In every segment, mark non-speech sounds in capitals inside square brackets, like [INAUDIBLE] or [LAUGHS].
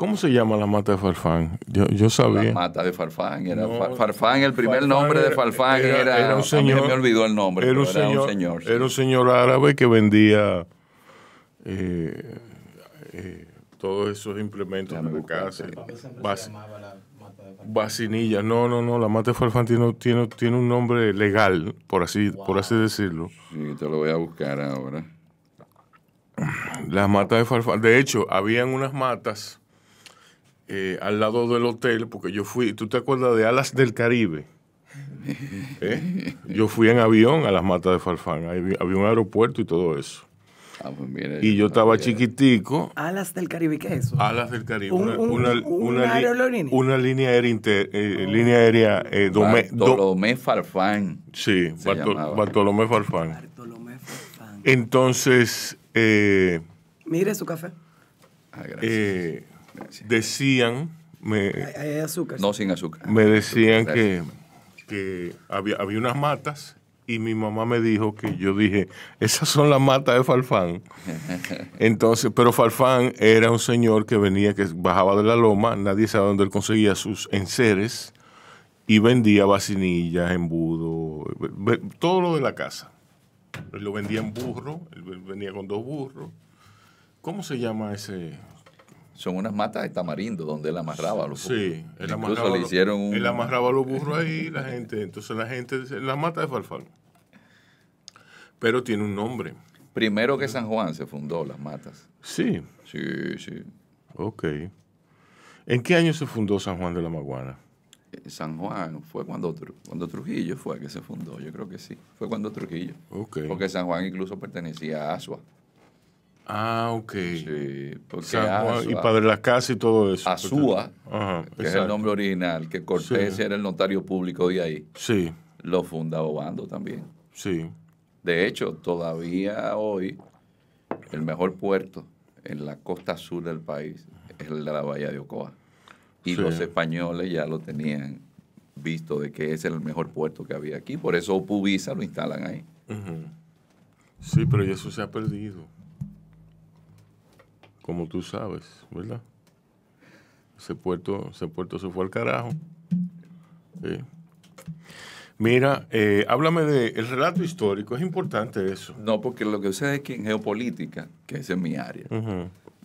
¿Cómo se llama la mata de Farfán? Yo, sabía. La mata de Farfán. Era Farfán, el primer nombre de Farfán era, era, un señor. me olvidó el nombre. Era un, señor, era un señor, árabe que vendía eh, eh, todos esos implementos se la Vacinilla. No, no, no. La mata de Farfán tiene, tiene, un nombre legal, por así, por así decirlo. Sí, te lo voy a buscar ahora. Las matas de Farfán. De hecho, habían unas matas eh, al lado del hotel, porque yo fui, ¿tú te acuerdas de Alas del Caribe? [LAUGHS] ¿Eh? Yo fui en avión a las matas de Farfán, había, un aeropuerto y todo eso. Ah, pues y yo estaba chiquitico. Alas del Caribe, ¿qué es eso? Alas del Caribe. una, una, línea aérea, eh, Bartolomé Farfán. Sí, Bartolomé Farfán. Bartolomé Farfán. Entonces. Mire su café. Ah, gracias decían... Me, No sin azúcar. Me decían que, había, había unas matas y mi mamá me dijo que yo dije, esas son las matas de Falfán. [LAUGHS] Entonces, pero Falfán era un señor que venía, que bajaba de la loma, nadie sabe dónde él conseguía sus enseres y vendía vacinillas, embudo, todo lo de la casa. lo vendía en burro, venía con dos burros. ¿Cómo se llama ese? son unas matas de tamarindo donde él amarraba a los burros. Sí, él amarraba, le hicieron un... él amarraba a los burros ahí la gente, entonces la gente, la matas de Farfán. Pero tiene un nombre. Primero que San Juan se fundó las matas. Sí. Sí, sí. Ok. ¿En qué año se fundó San Juan de la Maguana? Eh, San Juan fue cuando, cuando Trujillo fue que se fundó, yo creo que sí. Fue cuando Trujillo. Ok. Porque San Juan incluso pertenecía a Asua. Ah, ok. Sí, porque y Padre la y todo eso. Azúa, que es el nombre original, que Cortés era el notario público de ahí. Sí. Lo funda Obando también. Sí. De hecho, todavía hoy, el mejor puerto en la costa sur del país es el de la Bahía de Ocoa. Y los españoles ya lo tenían visto de que es el mejor puerto que había aquí. Por eso Pubisa lo instalan ahí. Sí, pero eso se ha perdido como tú sabes, ¿verdad? Ese puerto, ese puerto se fue al carajo. Mira, eh, háblame del el relato histórico, es importante eso. No, porque lo que sucede es que en geopolítica, que esa es mi área,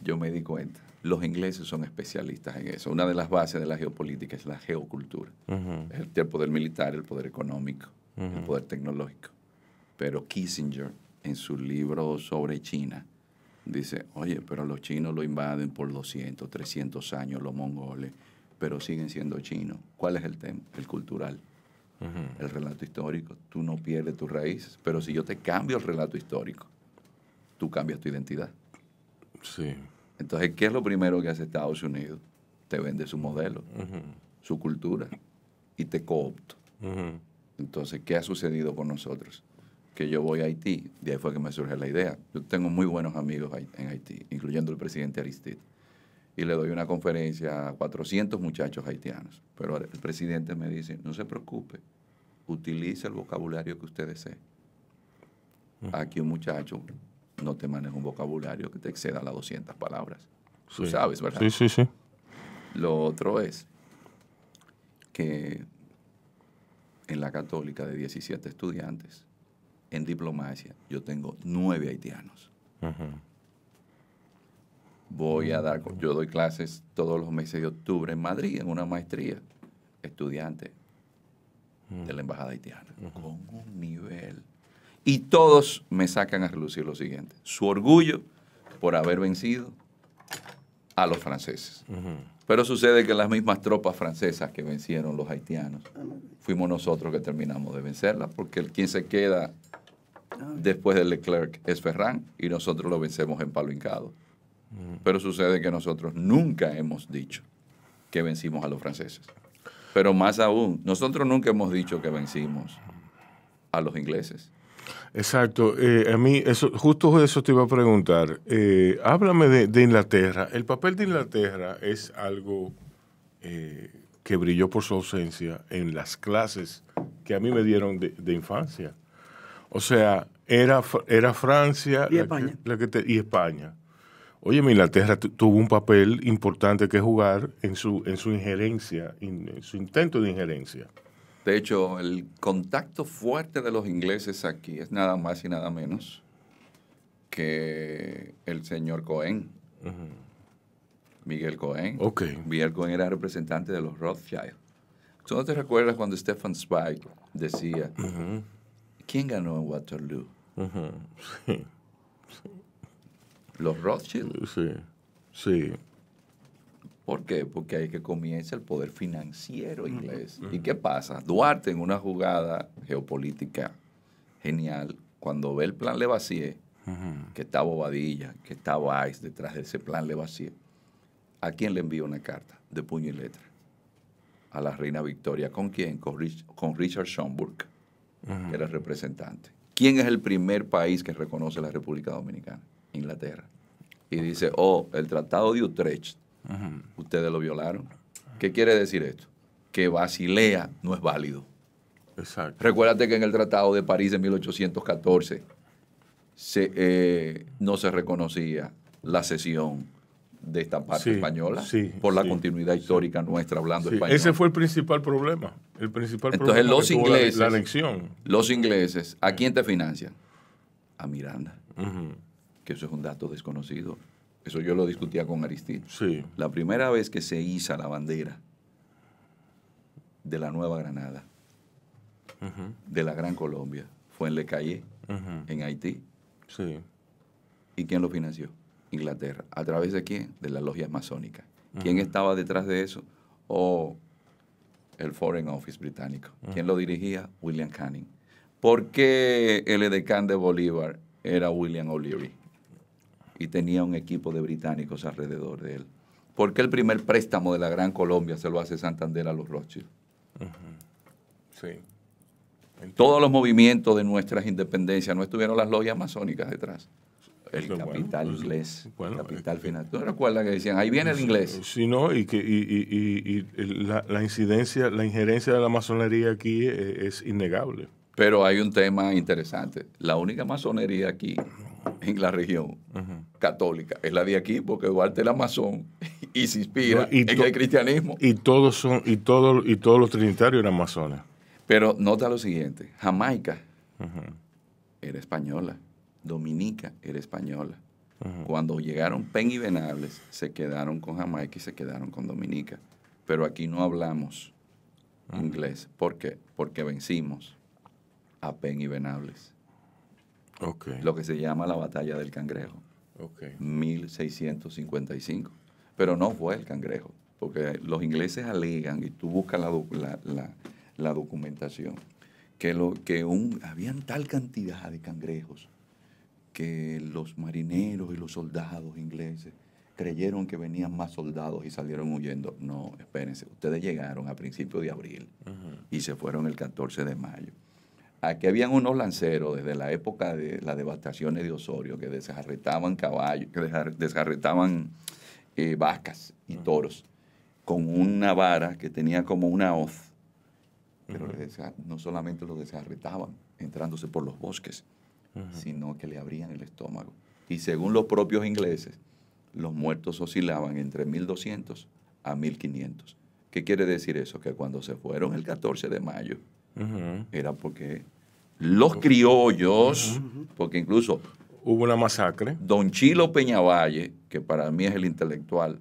yo me di cuenta, los ingleses son especialistas en eso. Una de las bases de la geopolítica es la geocultura. El poder militar, el poder económico, el poder tecnológico. Pero Kissinger, en su libro sobre China, dice, oye, pero los chinos lo invaden por 200, 300 años, los mongoles, pero siguen siendo chinos. ¿Cuál es el tema? El cultural, el relato histórico. Tú no pierdes tus raíces, pero si yo te cambio el relato histórico, tú cambias tu identidad. Sí. Entonces, ¿qué es lo primero que hace Estados Unidos? Te vende su modelo, su cultura, y te coopto. Entonces, ¿qué ha sucedido con nosotros? que yo voy a Haití. De ahí fue que me surge la idea. Yo tengo muy buenos amigos en Haití, incluyendo el presidente Aristide. Y le doy una conferencia a 400 muchachos haitianos. Pero el presidente me dice, no se preocupe, utilice el vocabulario que usted desee. Mm. Aquí un muchacho no te maneja un vocabulario que te exceda las 200 palabras. Tú sabes, ¿verdad? Sí, sí, sí. Lo otro es que en la católica de 17 estudiantes, en diplomacia, yo tengo nueve haitianos. Voy a dar, yo doy clases todos los meses de octubre en Madrid, en una maestría, estudiante de la Embajada Haitiana, con un nivel. Y todos me sacan a relucir lo siguiente, su orgullo por haber vencido a los franceses. Pero sucede que las mismas tropas francesas que vencieron los haitianos, fuimos nosotros que terminamos de vencerlas, porque quien se queda después de Leclerc es Ferran y nosotros lo vencemos en palo mm. Pero sucede que nosotros nunca hemos dicho que vencimos a los franceses. Pero más aún, nosotros nunca hemos dicho que vencimos a los ingleses. Exacto. Eh, a mí, justo eso te iba a preguntar. Eh, háblame de, Inglaterra. El papel de Inglaterra es algo eh, que brilló por su ausencia en las clases que a mí me dieron de infancia. O sea, era, era Francia y España. que, Oye, Inglaterra tuvo un papel importante que jugar en su, en su injerencia, en su intento de injerencia. De hecho, el contacto fuerte de los ingleses aquí es nada más y nada menos que el señor Cohen. Miguel Cohen. Okay. Miguel Cohen era representante de los Rothschild. ¿Tú no te recuerdas cuando Stefan Zweig decía ¿Quién ganó en Waterloo? ¿Los Rothschild? Sí, sí. ¿Por qué? Porque ahí que comienza el poder financiero inglés. ¿Y qué pasa? Duarte en una jugada geopolítica genial, cuando ve el plan Levasier, que está Bobadilla, que está Weiss detrás de ese plan Levasier, ¿a quién le envía una carta de puño y letra? A la reina Victoria. ¿Con quién? con Richard Schomburg era representante. ¿Quién es el primer país que reconoce la República Dominicana? Inglaterra. Y dice, oh, el Tratado de Utrecht, ustedes lo violaron. ¿Qué quiere decir esto? Que Basilea no es válido. Exacto. Recuérdate que en el Tratado de París de 1814 eh, no se reconocía la cesión de esta parte española por la continuidad histórica nuestra hablando español. Ese fue el principal problema. El principal Entonces, los ingleses, la, anexión. Los ingleses, ¿a quién te financian? A Miranda. Que eso es un dato desconocido. Eso yo lo discutía con Aristide. La primera vez que se iza la bandera de la Nueva Granada, de la Gran Colombia, fue en Le Calle, en Haití. Sí. ¿Y quién lo financió? Inglaterra. ¿A través de quién? De la logia masónica. ¿Quién estaba detrás de eso? O el Foreign Office británico. ¿Quién lo dirigía? William Canning. ¿Por qué el edecán de Bolívar era William O'Leary? Y tenía un equipo de británicos alrededor de él. ¿Por qué el primer préstamo de la Gran Colombia se lo hace Santander a los Rothschild? Sí. Todos los movimientos de nuestras independencias no estuvieron las logias masónicas detrás el capital inglés, bueno, capital eh, eh. ¿Tú recuerdas que decían, ahí viene el inglés? Sí, no, y que la, incidencia, la injerencia de la masonería aquí eh, es, innegable. Pero hay un tema interesante. La única masonería aquí en la región católica es la de aquí, porque Duarte era [LAUGHS] masón y se inspira en el cristianismo. Y todos son y todos y todos los trinitarios eran masones. Pero nota lo siguiente, Jamaica era española. Dominica era española. Cuando llegaron Pen y Venables, se quedaron con Jamaica y se quedaron con Dominica. Pero aquí no hablamos inglés. ¿Por qué? Porque vencimos a Pen y Venables. Lo que se llama la batalla del cangrejo. 1655. Pero no fue el cangrejo, porque los ingleses alegan, y tú buscas la, la, la documentación, que, lo, que un, habían tal cantidad de cangrejos que los marineros y los soldados ingleses creyeron que venían más soldados y salieron huyendo. No, espérense, ustedes llegaron a principios de abril y se fueron el 14 de mayo. Aquí habían unos lanceros desde la época de las devastaciones de Osorio que desarretaban caballos, que desarretaban eh, vacas y toros con una vara que tenía como una hoz. Pero no solamente los desarretaban, entrándose por los bosques, sino que le abrían el estómago. Y según los propios ingleses, los muertos oscilaban entre 1.200 a 1.500. ¿Qué quiere decir eso? Que cuando se fueron el 14 de mayo, era porque los criollos, porque incluso... Hubo una masacre. Don Chilo Peñavalle, que para mí es el intelectual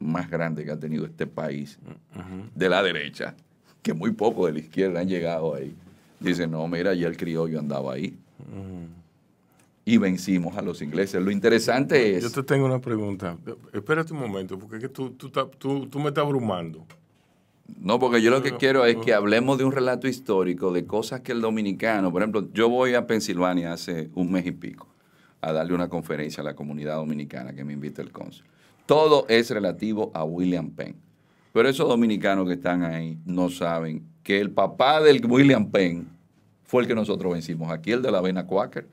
más grande que ha tenido este país, de la derecha, que muy poco de la izquierda han llegado ahí. Dice, no, mira, ya el criollo andaba ahí. Y vencimos a los ingleses. Lo interesante es... Yo te tengo una pregunta. Espérate un momento, porque que tú, me estás abrumando. No, porque yo lo que quiero es que hablemos de un relato histórico, de cosas que el dominicano, por ejemplo, yo voy a Pensilvania hace un mes y pico a darle una conferencia a la comunidad dominicana que me invita el cónsul. Todo es relativo a William Penn. Pero esos dominicanos que están ahí no saben que el papá del William Penn fue el que nosotros vencimos aquí, el de la avena Quaker.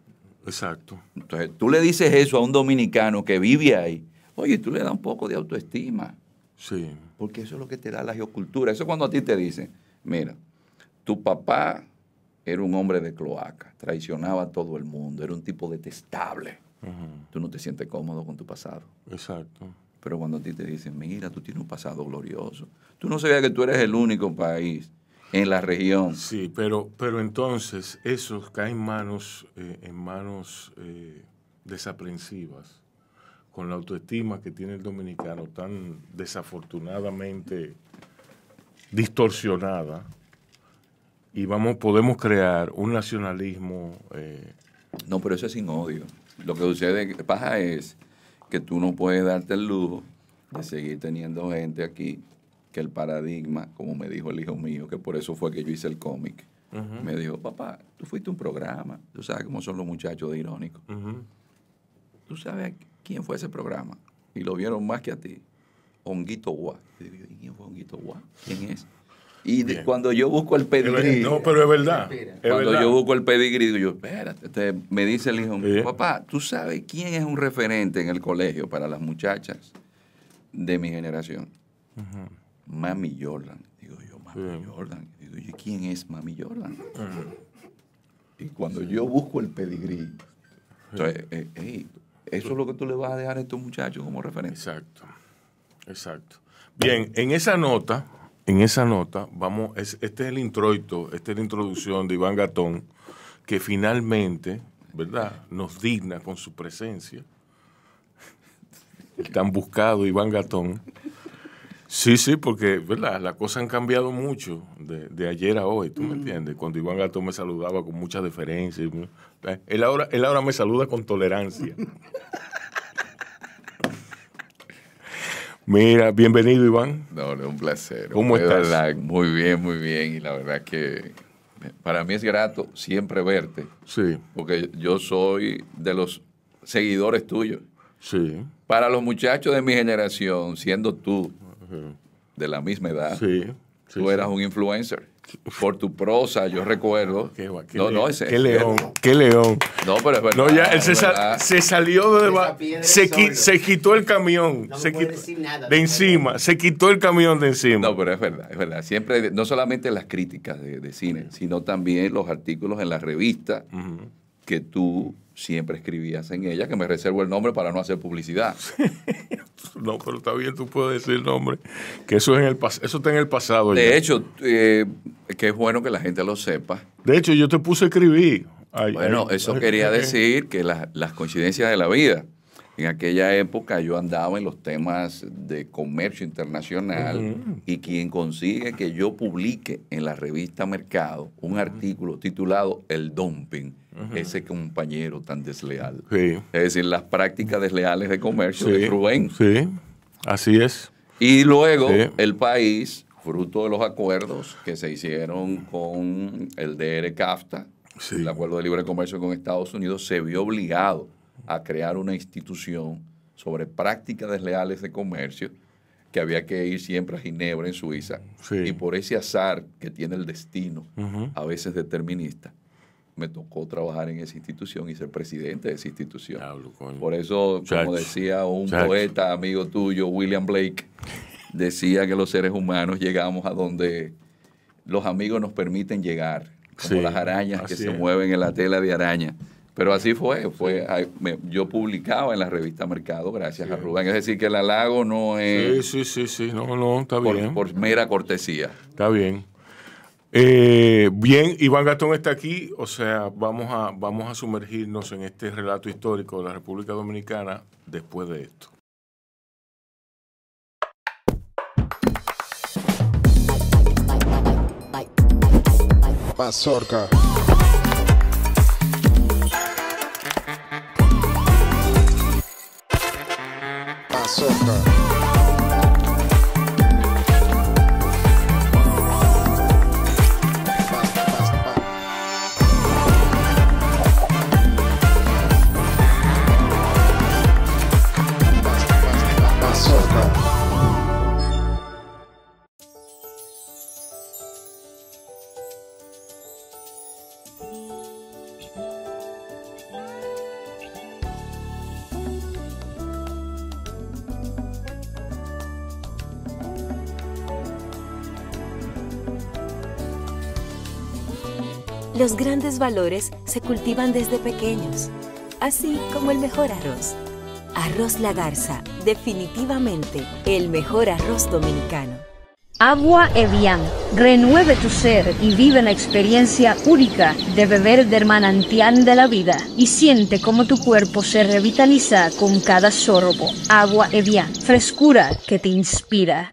Exacto. Entonces, tú le dices eso a un dominicano que vive ahí, oye, tú le das un poco de autoestima. Sí. Porque eso es lo que te da la geocultura. Eso es cuando a ti te dicen, mira, tu papá era un hombre de cloaca, traicionaba a todo el mundo, era un tipo detestable. Tú no te sientes cómodo con tu pasado. Exacto. Pero cuando a ti te dicen, mira, tú tienes un pasado glorioso. Tú no sabías que tú eres el único país en la región. Sí, pero, pero entonces eso cae eh, en manos, en eh, manos desaprensivas, con la autoestima que tiene el dominicano tan desafortunadamente distorsionada, y vamos, podemos crear un nacionalismo... Eh, no, pero eso es sin odio. Lo que sucede, pasa es que tú no puedes darte el lujo de seguir teniendo gente aquí el paradigma, como me dijo el hijo mío, que por eso fue que yo hice el cómic, me dijo, papá, tú fuiste un programa, tú sabes cómo son los muchachos de Irónico Tú sabes quién fue ese programa y lo vieron más que a ti. Honguito Guá. Y digo, quién fue ¿Quién es? Y cuando yo busco el pedigrí. No, pero es verdad. Cuando yo busco el pedigrí, yo, espérate. Este, me dice el hijo, mío, papá, ¿tú sabes quién es un referente en el colegio para las muchachas de mi generación? Mami Jordan. Digo yo, Mami Jordan. Digo yo, ¿quién es Mami Jordan? Eh. Y cuando yo busco el pedigrí, eh, eso es lo que tú le vas a dejar a estos muchachos como referencia. Exacto, exacto. Bien, en esa nota, en esa nota, vamos, este es el introito, esta es la introducción de Iván Gatón, que finalmente, ¿verdad?, nos digna con su presencia. El tan buscado Iván Gatón Sí, sí, porque ¿verdad? las cosas han cambiado mucho de, ayer a hoy, ¿tú me mm. entiendes? Cuando Iván Gato me saludaba con mucha deferencia, eh, él ahora, él ahora me saluda con tolerancia. [LAUGHS] Mira, bienvenido Iván. No, es un placer. ¿Cómo estás? Muy bien, muy bien. Y la verdad que para mí es grato siempre verte. Sí. Porque yo soy de los seguidores tuyos. Sí. Para los muchachos de mi generación, siendo tú de la misma edad. tú eras un influencer. Por tu prosa, yo recuerdo. Ah, qué, no, no, ese, qué león, qué león. No, pero es verdad. No, ya, se, salió de se, se, quitó el camión. No se quitó, nada, de encima. Se quitó el camión de encima. No, pero es verdad, es verdad. Siempre, no solamente las críticas de, cine, sino también los artículos en la revista que tú siempre escribías en ella, que me reservo el nombre para no hacer publicidad. [LAUGHS] no, pero está bien, tú puedes decir el nombre, que eso, es en el eso está en el pasado. De hecho, eh, que es bueno que la gente lo sepa. De hecho, yo te puse a escribir. bueno, eso quería decir que las coincidencias de la vida. En aquella época yo andaba en los temas de comercio internacional y quien consigue que yo publique en la revista Mercado un artículo titulado El Dumping ese compañero tan desleal. Es decir, las prácticas desleales de comercio de Rubén. Sí, así es. Y luego el país, fruto de los acuerdos que se hicieron con el DR-CAFTA, el Acuerdo de Libre Comercio con Estados Unidos, se vio obligado a crear una institución sobre prácticas desleales de comercio que había que ir siempre a Ginebra, en Suiza. Y por ese azar que tiene el destino, a veces determinista, me tocó trabajar en esa institución y ser presidente de esa institución. Por eso, como decía un poeta amigo tuyo, William Blake, decía que los seres humanos llegamos a donde los amigos nos permiten llegar, como las arañas que se mueven en la tela de araña. Pero así fue, fue yo publicaba en la revista Mercado, gracias a Rubén. Es decir, que el halago no es... Sí, sí, sí, sí, no, no, está bien. Por mera cortesía. Está bien. Eh, bien, Iván Gastón está aquí, o sea, vamos a, vamos a sumergirnos en este relato histórico de la República Dominicana después de esto. Mazorca. Mazorca. valores se cultivan desde pequeños, así como el mejor arroz. Arroz La Garza, definitivamente el mejor arroz dominicano. Agua Evian, renueve tu ser y vive la experiencia única de beber del manantial de la vida y siente cómo tu cuerpo se revitaliza con cada sorbo. Agua Evian, frescura que te inspira.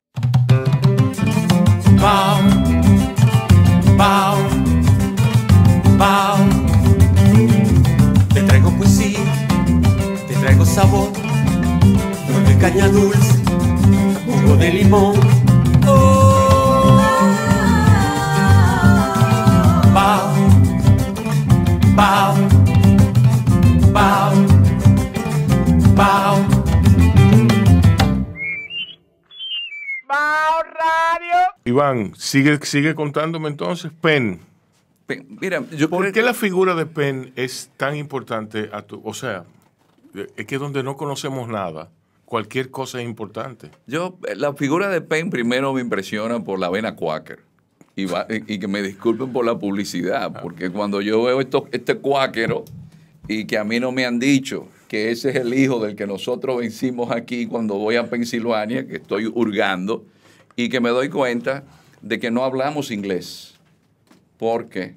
sabor. de caña dulce, jugo de limón. Oh. Radio. Iván, sigue, sigue contándome entonces, Pen. Mira, yo ¿Por qué la figura de Penn es tan importante a tu, o sea, eh, es que donde no conocemos nada, cualquier cosa es importante. Yo, eh, la figura de Penn primero me impresiona por la vena Quaker. Y, que me disculpen por la publicidad, ah. porque cuando yo veo esto, este cuáquero y que a mí no me han dicho que ese es el hijo del que nosotros vencimos aquí cuando voy a Pensilvania, que estoy hurgando, y que me doy cuenta de que no hablamos inglés, porque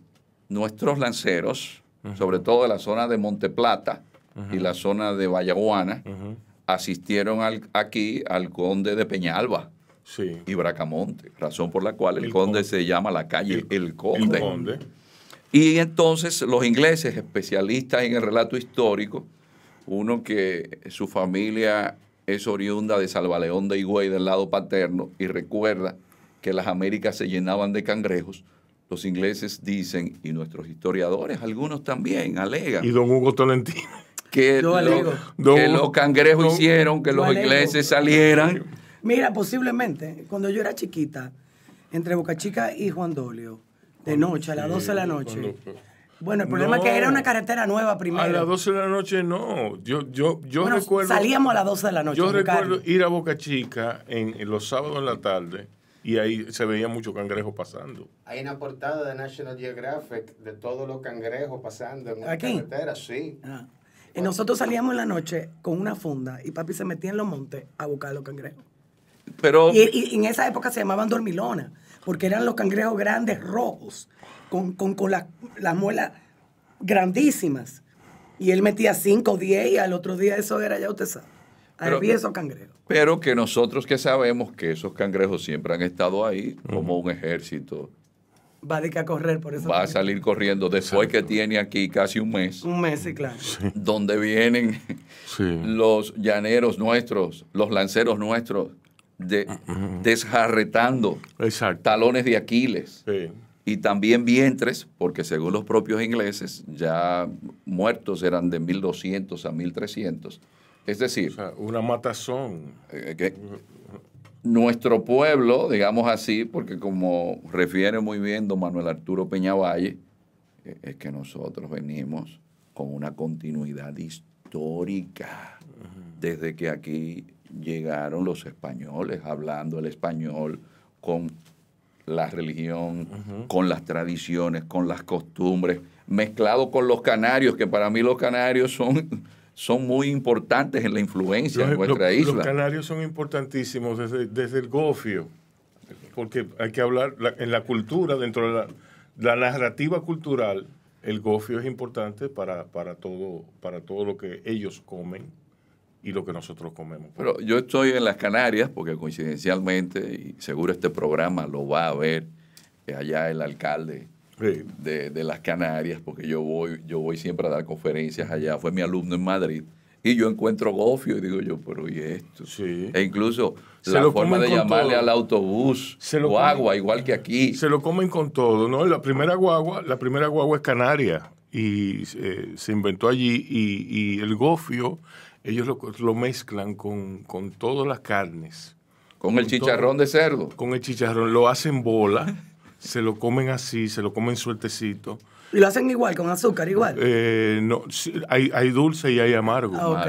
nuestros lanceros, sobre todo de la zona de Monteplata, y la zona de Vallaguana asistieron aquí al conde de Peñalba. y Bracamonte, razón por la cual el, conde, se llama la calle El, conde. el conde. Y entonces los ingleses, especialistas en el relato histórico, uno que su familia es oriunda de Salvaleón de Higüey del lado paterno y recuerda que las Américas se llenaban de cangrejos, los ingleses dicen, y nuestros historiadores, algunos también, alegan. Y don Hugo Tolentino que, los cangrejos hicieron, que los iglesias salieran. Mira, posiblemente, cuando yo era chiquita, entre Boca Chica y Juan Dolio, de noche, a las 12 de la noche. Bueno, el problema es que era una carretera nueva primero. A las 12 de la noche no. Yo, yo, yo recuerdo. Salíamos a las 12 de la noche. Yo recuerdo ir a Boca Chica en, los sábados en la tarde y ahí se veía mucho cangrejo pasando. Hay una portada de National Geographic de todos los cangrejos pasando en una carretera, sí. Ah. Y nosotros salíamos en la noche con una funda y papi se metía en los montes a buscar los cangrejos. Pero... Y, en esa época se llamaban dormilonas, porque eran los cangrejos grandes, rojos, con, las muelas grandísimas. Y él metía 5 o 10 y al otro día eso era, ya usted sabe. había esos cangrejos. Pero que nosotros que sabemos que esos cangrejos siempre han estado ahí como un ejército va a correr por eso. Va a salir corriendo después que tiene aquí casi un mes. Un mes, sí, claro. Donde vienen [LAUGHS] los llaneros nuestros, los lanceros nuestros, de, desjarretando talones de Aquiles. Y también vientres, porque según los propios ingleses, ya muertos eran de 1200 a 1300. Es decir, una matazón. Eh, que, mm nuestro pueblo, digamos así, porque como refiere muy bien don Manuel Arturo Peña Valle, e-, es que nosotros venimos con una continuidad histórica desde que aquí llegaron los españoles hablando el español con la religión, con las tradiciones, con las costumbres, mezclado con los canarios, que para mí los canarios son son muy importantes en la influencia de nuestra isla. Los canarios son importantísimos desde, el gofio, porque hay que hablar en la cultura, dentro de la, narrativa cultural, el gofio es importante para, todo, para todo lo que ellos comen y lo que nosotros comemos. Pero yo estoy en las Canarias, porque coincidencialmente, y seguro este programa lo va a ver eh, allá el alcalde de, las Canarias, porque yo voy, yo voy siempre a dar conferencias allá. Fue mi alumno en Madrid. Y yo encuentro gofio y digo yo, pero ¿y esto? E incluso la forma de llamarle al autobús, lo guagua, igual que aquí. Se lo comen con todo, ¿no? La primera guagua, la primera guagua es canaria y eh, se inventó allí y, el gofio ellos lo, lo mezclan con, con, todas las carnes. Con, el chicharrón de cerdo. Con el chicharrón, lo hacen bola se lo comen así, se lo comen sueltecito. ¿Y lo hacen igual, con azúcar igual? Eh, no, hay, dulce y hay amargo. Ah,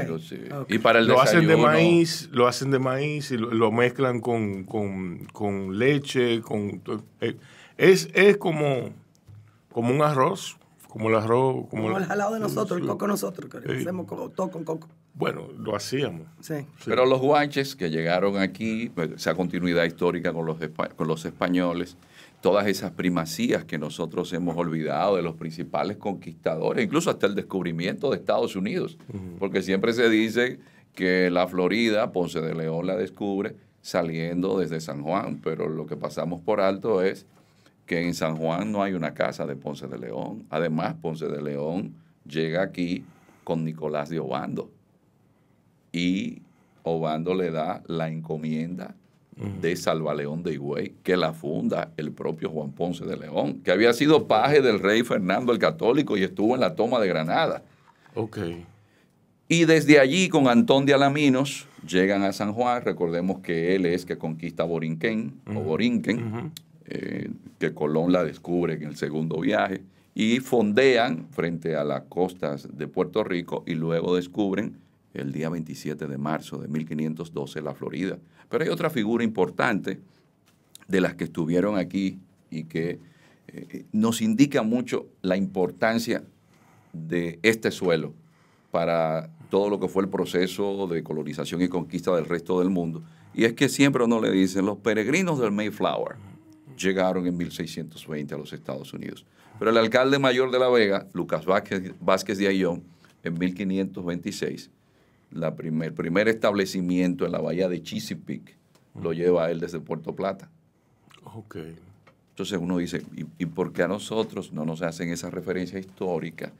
y para el lo hacen de maíz, lo hacen de maíz y lo, mezclan con, con, leche, con eh, es, es como, como un arroz, como el arroz, como, el jalado de nosotros, el coco nosotros, hacemos todo con coco. Bueno, lo hacíamos. Sí. Pero los guanches que llegaron aquí, pues, esa continuidad histórica con los, con los españoles, todas esas primacías que nosotros hemos olvidado de los principales conquistadores, incluso hasta el descubrimiento de Estados Unidos, porque siempre se dice que la Florida, Ponce de León la descubre saliendo desde San Juan, pero lo que pasamos por alto es que en San Juan no hay una casa de Ponce de León. Además, Ponce de León llega aquí con Nicolás de Obando y Obando le da la encomienda de Salva León de Higüey, que la funda el propio Juan Ponce de León, que había sido paje del rey Fernando el Católico y estuvo en la toma de Granada. Ok. Y desde allí, con Antón de Alaminos, llegan a San Juan. Recordemos que él es que conquista Borinquén, o Borinquen, eh, que Colón la descubre en el segundo viaje. Y fondean frente a las costas de Puerto Rico y luego descubren el día 27 de marzo de 1512 la Florida. Pero hay otra figura importante de las que estuvieron aquí y que eh, nos indica mucho la importancia de este suelo para todo lo que fue el proceso de colonización y conquista del resto del mundo. Y es que siempre uno le dicen, los peregrinos del Mayflower llegaron en 1620 a los Estados Unidos. Pero el alcalde mayor de La Vega, Lucas Vázquez, Vázquez de Ayón, en 1526, primer, el primer establecimiento en la bahía de Chisipic lo lleva a él desde Puerto Plata. Entonces uno dice, ¿y, por qué a nosotros no nos hacen esa referencia histórica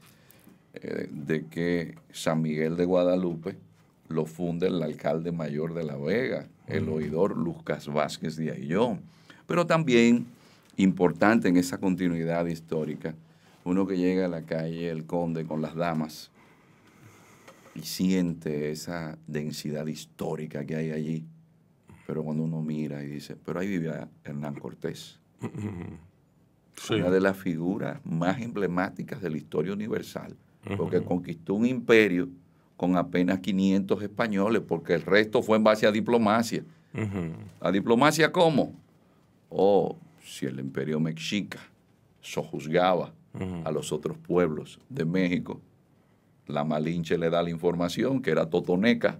eh, de que San Miguel de Guadalupe lo funda el alcalde mayor de La Vega, el oidor Lucas Vázquez de Ayllón? Pero también, importante en esa continuidad histórica, uno que llega a la calle El Conde con las damas, y siente esa densidad histórica que hay allí. Pero cuando uno mira y dice, pero ahí vivía Hernán Cortés. Mm-hmm. Una de las figuras más emblemáticas de la historia universal, porque mm-hmm. conquistó un imperio con apenas 500 españoles, porque el resto fue en base a diplomacia. Mm-hmm. ¿A diplomacia cómo? Oh, si el imperio mexica sojuzgaba a los otros pueblos de México, la Malinche le da la información que era totoneca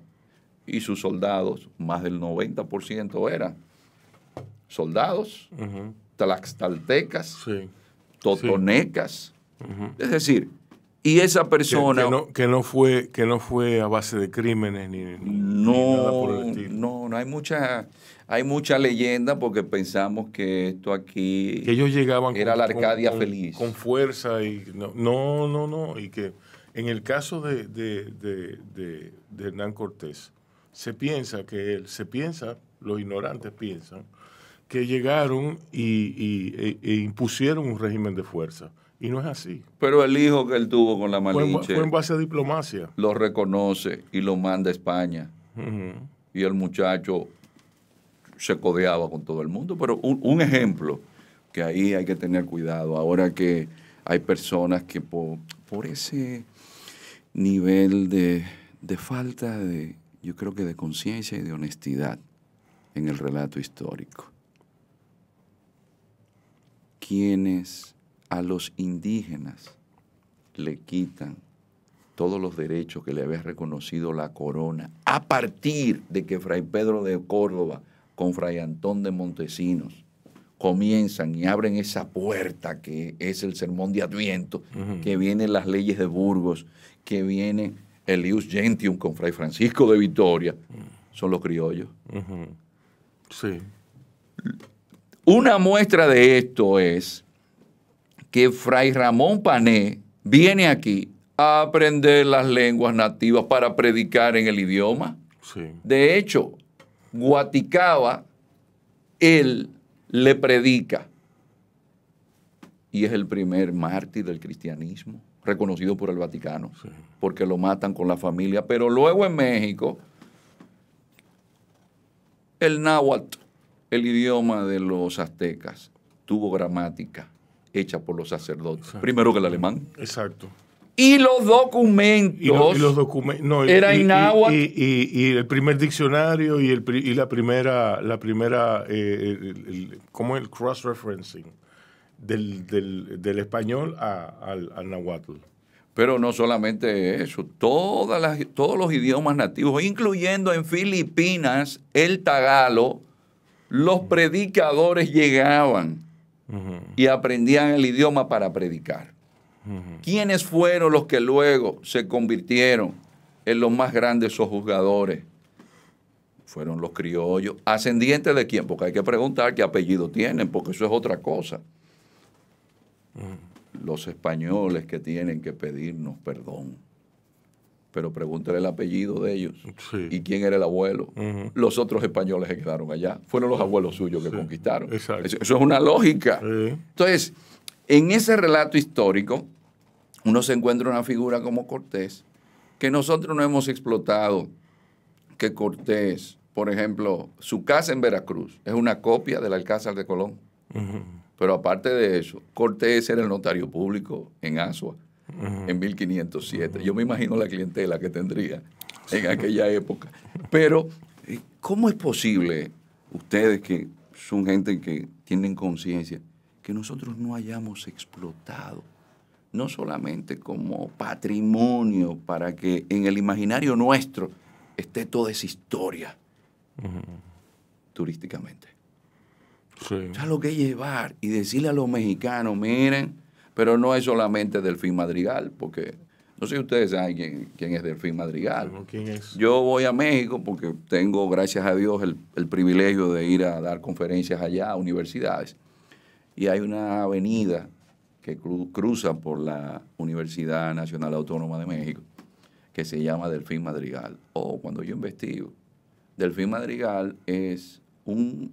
y sus soldados, más del 90% eran soldados, Tlaxcaltecas, totonecas. Es decir, y esa persona... Que, no, fue, que no fue a base de crímenes ni, no, nada por el No, no, hay mucha, hay mucha leyenda porque pensamos que esto aquí... Que ellos llegaban... Era la Arcadia feliz. Con fuerza y... No, no, no, no y que en el caso de, Hernán Cortés, se piensa que él, se piensa, los ignorantes piensan, que llegaron y, e, e, impusieron un régimen de fuerza. Y no es así. Pero el hijo que él tuvo con la Malinche. Fue en, base a diplomacia. Lo reconoce y lo manda a España. Y el muchacho se codeaba con todo el mundo. Pero un, ejemplo que ahí hay que tener cuidado. Ahora que hay personas que por ese nivel de, falta de, yo creo que de conciencia y de honestidad en el relato histórico. Quienes a los indígenas le quitan todos los derechos que le había reconocido la corona a partir de que Fray Pedro de Córdoba con Fray Antón de Montesinos comienzan y abren esa puerta que es el sermón de Adviento, que vienen las leyes de Burgos que viene Elius Gentium con Fray Francisco de Vitoria, son los criollos. Sí. Una muestra de esto es que Fray Ramón Pané viene aquí a aprender las lenguas nativas para predicar en el idioma. Sí. De hecho, Guaticaba, él le predica y es el primer mártir del cristianismo reconocido por el Vaticano, porque lo matan con la familia. Pero luego en México, el náhuatl, el idioma de los aztecas, tuvo gramática hecha por los sacerdotes, primero que el alemán. Exacto. Y los documentos. Y, los documentos. No, era Y, el primer diccionario y, el, la primera. La primera eh, el cross-referencing? del, español al, nahuatl. Pero no solamente eso, todas las, todos los idiomas nativos, incluyendo en Filipinas el tagalo, los predicadores llegaban y aprendían el idioma para predicar. ¿Quiénes fueron los que luego se convirtieron en los más grandes sojuzgadores? Fueron los criollos. ¿Ascendientes de quién? Porque hay que preguntar qué apellido tienen, porque eso es otra cosa los españoles que tienen que pedirnos perdón. Pero pregúntale el apellido de ellos y quién era el abuelo. Los otros españoles que quedaron allá fueron los abuelos suyos que conquistaron. Eso, es una lógica. Entonces, en ese relato histórico, uno se encuentra una figura como Cortés, que nosotros no hemos explotado, que Cortés, por ejemplo, su casa en Veracruz es una copia del Alcázar de Colón. Pero aparte de eso, Cortés era el notario público en Asua en 1507. Yo me imagino la clientela que tendría en aquella época. Pero, eh, ¿cómo es posible ustedes que son gente que tienen conciencia que nosotros no hayamos explotado? no solamente como patrimonio para que en el imaginario nuestro esté toda esa historia turísticamente. O sea, lo que llevar y decirle a los mexicanos, miren, pero no es solamente Delfín Madrigal, porque no sé si ustedes saben quién, es Delfín Madrigal. Yo voy a México porque tengo, gracias a Dios, el, privilegio de ir a dar conferencias allá a universidades. Y hay una avenida que cruza por la Universidad Nacional Autónoma de México que se llama Delfín Madrigal. O cuando yo investigo, Delfín Madrigal es un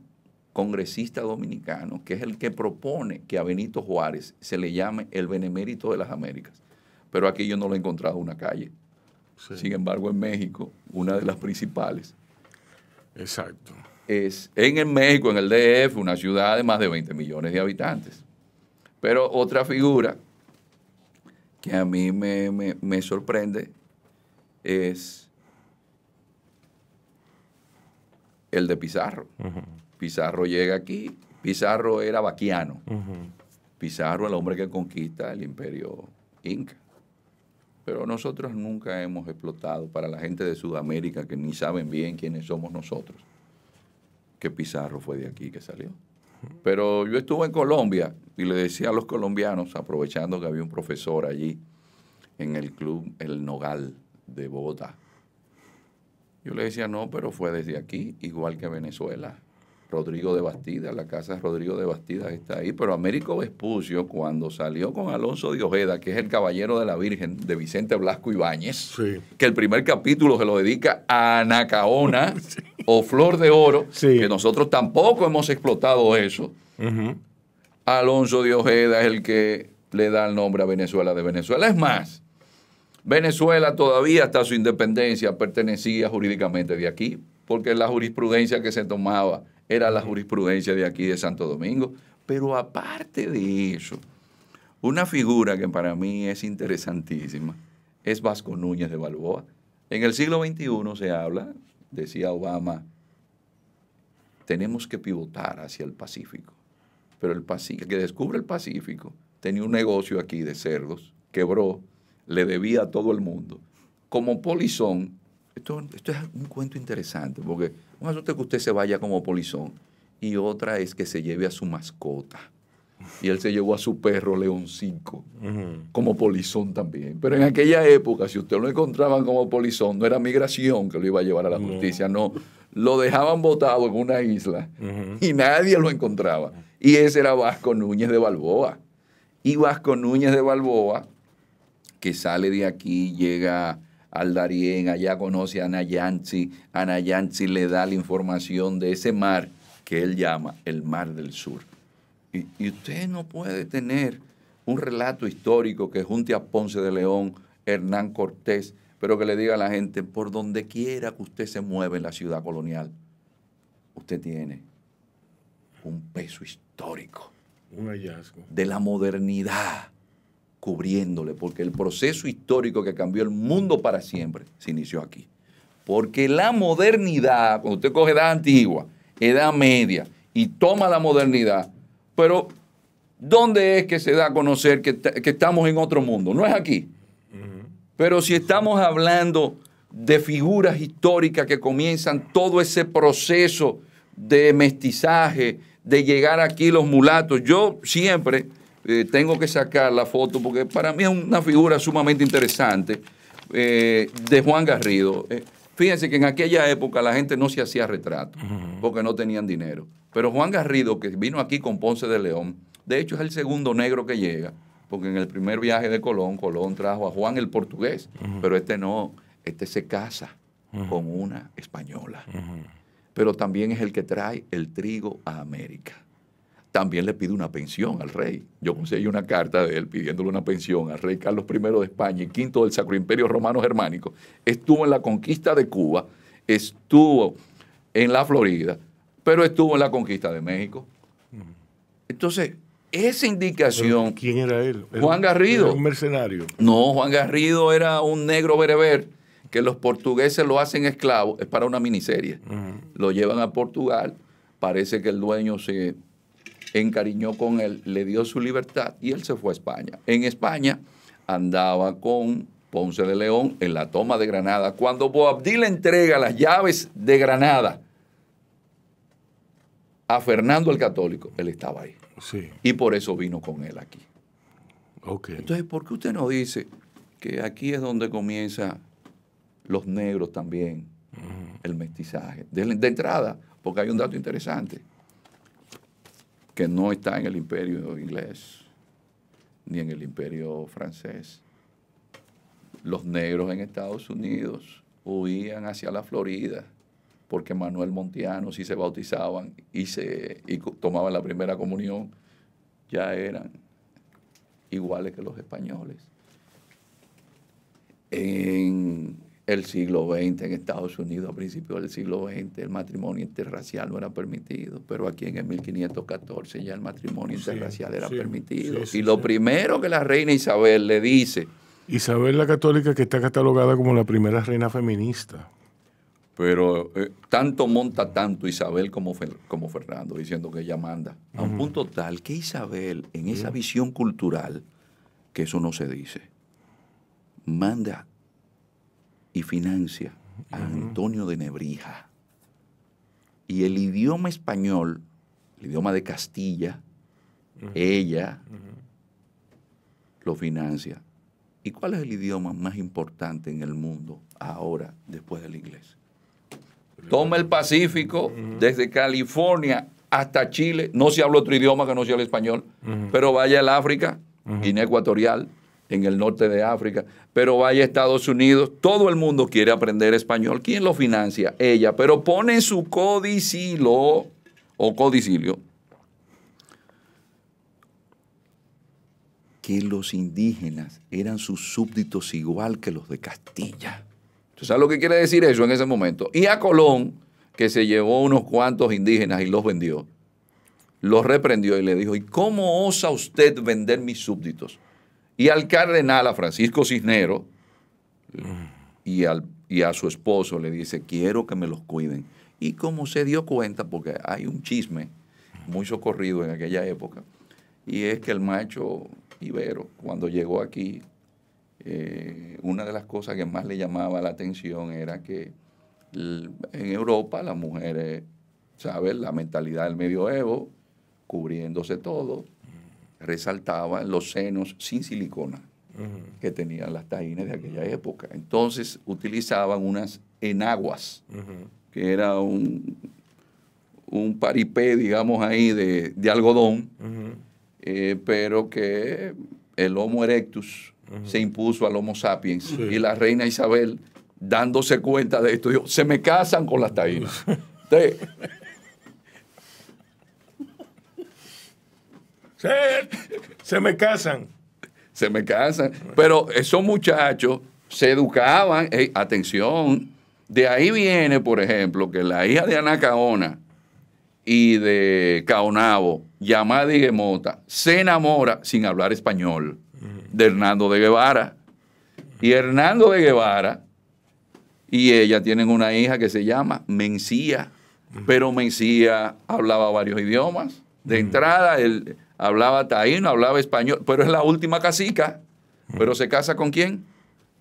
congresista dominicano, que es el que propone que a Benito Juárez se le llame el benemérito de las Américas. Pero aquí yo no lo he encontrado una calle. Sin embargo, en México, una de las principales. Exacto. Es en el México, en el DF, una ciudad de más de 20 millones de habitantes. Pero otra figura que a mí me, sorprende es el de Pizarro. Pizarro llega aquí, Pizarro era vaquiano. Pizarro el hombre que conquista el imperio inca. Pero nosotros nunca hemos explotado para la gente de Sudamérica que ni saben bien quiénes somos nosotros, que Pizarro fue de aquí que salió. Pero yo estuve en Colombia y le decía a los colombianos, aprovechando que había un profesor allí en el club El Nogal de Bogotá, yo le decía, no, pero fue desde aquí, igual que Venezuela. Rodrigo de Bastida, la casa de Rodrigo de Bastida está ahí, pero Américo Vespucio, cuando salió con Alonso de Ojeda, que es el caballero de la Virgen de Vicente Blasco Ibáñez, que el primer capítulo se lo dedica a Anacaona [LAUGHS] o Flor de Oro, que nosotros tampoco hemos explotado eso. Alonso de Ojeda es el que le da el nombre a Venezuela de Venezuela. Es más, Venezuela todavía hasta su independencia pertenecía jurídicamente de aquí, porque la jurisprudencia que se tomaba era la jurisprudencia de aquí de Santo Domingo. Pero aparte de eso, una figura que para mí es interesantísima es Vasco Núñez de Balboa. En el siglo XXI se habla, decía Obama, tenemos que pivotar hacia el Pacífico. Pero el Pacífico, que descubre el Pacífico, tenía un negocio aquí de cerdos, quebró, le debía a todo el mundo. Como polizón, esto, es un cuento interesante, porque un asunto es que usted se vaya como polizón y otra es que se lleve a su mascota. Y él se llevó a su perro León como polizón también. Pero en aquella época, si usted lo encontraba como polizón, no era migración que lo iba a llevar a la justicia, no. Lo dejaban botado en una isla y nadie lo encontraba. Y ese era Vasco Núñez de Balboa. Y Vasco Núñez de Balboa, que sale de aquí, llega al allá conoce a Nayansi, a Nayansi le da la información de ese mar que él llama el Mar del Sur. Y, y usted no puede tener un relato histórico que junte a Ponce de León, Hernán Cortés, pero que le diga a la gente, por donde quiera que usted se mueva en la ciudad colonial, usted tiene un peso histórico. Un hallazgo. De la modernidad cubriéndole, porque el proceso histórico que cambió el mundo para siempre se inició aquí. Porque la modernidad, cuando usted coge edad antigua, edad media y toma la modernidad, pero ¿dónde es que se da a conocer que, estamos en otro mundo? No es aquí. Pero si estamos hablando de figuras históricas que comienzan todo ese proceso de mestizaje, de llegar aquí los mulatos, yo siempre eh, tengo que sacar la foto porque para mí es una figura sumamente interesante eh, de Juan Garrido. Eh, fíjense que en aquella época la gente no se hacía retrato porque no tenían dinero. Pero Juan Garrido, que vino aquí con Ponce de León, de hecho es el segundo negro que llega, porque en el primer viaje de Colón, Colón trajo a Juan el portugués, pero este no, este se casa con una española. Pero también es el que trae el trigo a América también le pide una pensión al rey. Yo conseguí una carta de él pidiéndole una pensión al rey Carlos I de España y V del Sacro Imperio Romano Germánico. Estuvo en la conquista de Cuba, estuvo en la Florida, pero estuvo en la conquista de México. Mm. Entonces, esa indicación. ¿Quién era él? Juan Garrido. un mercenario. No, Juan Garrido era un negro bereber que los portugueses lo hacen esclavo. Es para una miniserie. Mm. Lo llevan a Portugal. Parece que el dueño se encariñó con él, le dio su libertad y él se fue a España. En España andaba con Ponce de León en la toma de Granada. Cuando Boabdil entrega las llaves de Granada a Fernando el Católico, él estaba ahí. Sí. Y por eso vino con él aquí. Okay. Entonces, ¿por qué usted no dice que aquí es donde comienza los negros también, el mestizaje? de entrada, porque hay un dato interesante que no está en el imperio inglés ni en el imperio francés. Los negros en Estados Unidos huían hacia la Florida porque Manuel Montiano, si se bautizaban y, se, tomaban la primera comunión, ya eran iguales que los españoles. En el siglo XX en Estados Unidos, a principios del siglo XX, el matrimonio interracial no era permitido, pero aquí en el 1514 ya el matrimonio interracial era permitido. y lo primero que la reina Isabel le dice... Isabel la católica que está catalogada como la primera reina feminista. Pero eh, tanto monta tanto Isabel como, Fernando, diciendo que ella manda. A un punto tal que Isabel, en esa visión cultural, que eso no se dice, manda y financia a Antonio de Nebrija. Y el idioma español, el idioma de Castilla, ella lo financia. ¿Y cuál es el idioma más importante en el mundo ahora, después del inglés? Toma el Pacífico, desde California hasta Chile, no se habla otro idioma que no sea el español, pero vaya al África, Guinea Ecuatorial, en el norte de África, pero vaya a Estados Unidos, todo el mundo quiere aprender español. ¿Quién lo financia? Ella, pero pone su codicilo o codicilio que los indígenas eran sus súbditos igual que los de Castilla. ¿Tú sabes lo que quiere decir eso en ese momento? Y a Colón, que se llevó unos cuantos indígenas y los vendió, los reprendió y le dijo, ¿y cómo osa usted vender mis súbditos? y al cardenal, a Francisco Cisnero, y, y a su esposo le dice, quiero que me los cuiden. Y como se dio cuenta, porque hay un chisme muy socorrido en aquella época, y es que el macho Ibero, cuando llegó aquí, eh, una de las cosas que más le llamaba la atención era que en Europa las mujeres, eh, ¿sabes? La mentalidad del medioevo, cubriéndose todo, resaltaban los senos sin silicona que tenían las taínas de aquella época. Entonces utilizaban unas enaguas, que era un, un, paripé, digamos ahí, de, algodón, eh, pero que el Homo erectus se impuso al Homo sapiens y la reina Isabel, dándose cuenta de esto, dijo, se me casan con las taínas. Se, se me casan. Se me casan. Pero esos muchachos se educaban. atención. De ahí viene, por ejemplo, que la hija de Ana Caona y de Caonabo, llamada y se enamora sin hablar español de Hernando de Guevara. Y Hernando de Guevara y ella tienen una hija que se llama Mencía. Pero Mencía hablaba varios idiomas. De entrada, el, hablaba taíno, hablaba español, pero es la última casica. ¿Pero se casa con quién?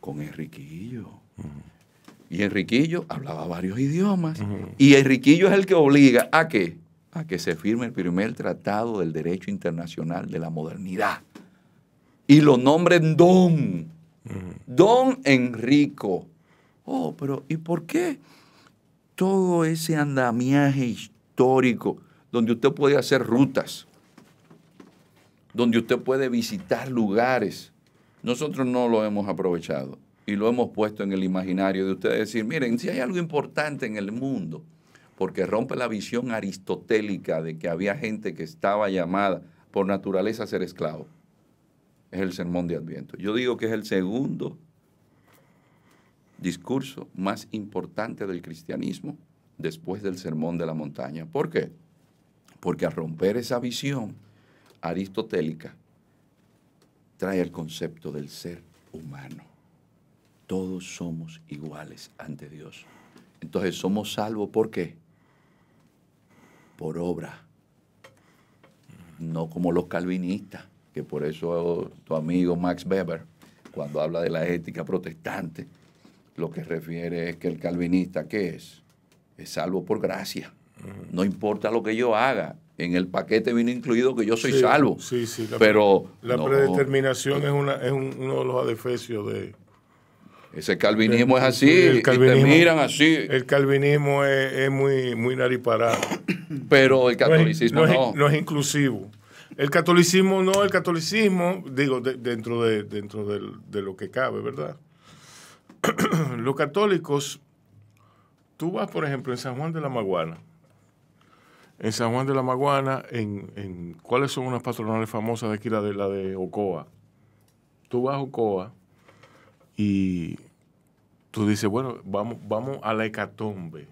Con Enriquillo. Y Enriquillo hablaba varios idiomas. Y Enriquillo es el que obliga a qué? A que se firme el primer tratado del derecho internacional de la modernidad. Y lo nombren don. Don Enrico. Oh, pero ¿y por qué todo ese andamiaje histórico donde usted puede hacer rutas? donde usted puede visitar lugares. Nosotros no lo hemos aprovechado y lo hemos puesto en el imaginario de ustedes decir, miren, si hay algo importante en el mundo, porque rompe la visión aristotélica de que había gente que estaba llamada por naturaleza a ser esclavo. Es el sermón de Adviento. Yo digo que es el segundo discurso más importante del cristianismo después del sermón de la montaña. ¿Por qué? Porque al romper esa visión, aristotélica trae el concepto del ser humano. Todos somos iguales ante Dios. Entonces somos salvos por qué? Por obra. No como los calvinistas, que por eso tu amigo Max Weber, cuando habla de la ética protestante, lo que refiere es que el calvinista, ¿qué es? Es salvo por gracia. No importa lo que yo haga, en el paquete viene incluido que yo soy salvo. Sí, sí, pero la predeterminación es, una, uno de los adefesios de... Ese calvinismo es así, el calvinismo, miran así. El calvinismo es, muy, muy nariparado. [COUGHS] Pero el catolicismo no es, no, es, inclusivo. El catolicismo no, el catolicismo, digo, dentro, de, dentro de lo que cabe, ¿verdad? [COUGHS] Los católicos, tú vas, por ejemplo, en San Juan de la Maguana, en San Juan de la Maguana, en, ¿cuáles son unas patronales famosas de aquí, la de, la de Ocoa? Tú vas a Ocoa y tú dices, bueno, vamos, vamos a la hecatombe,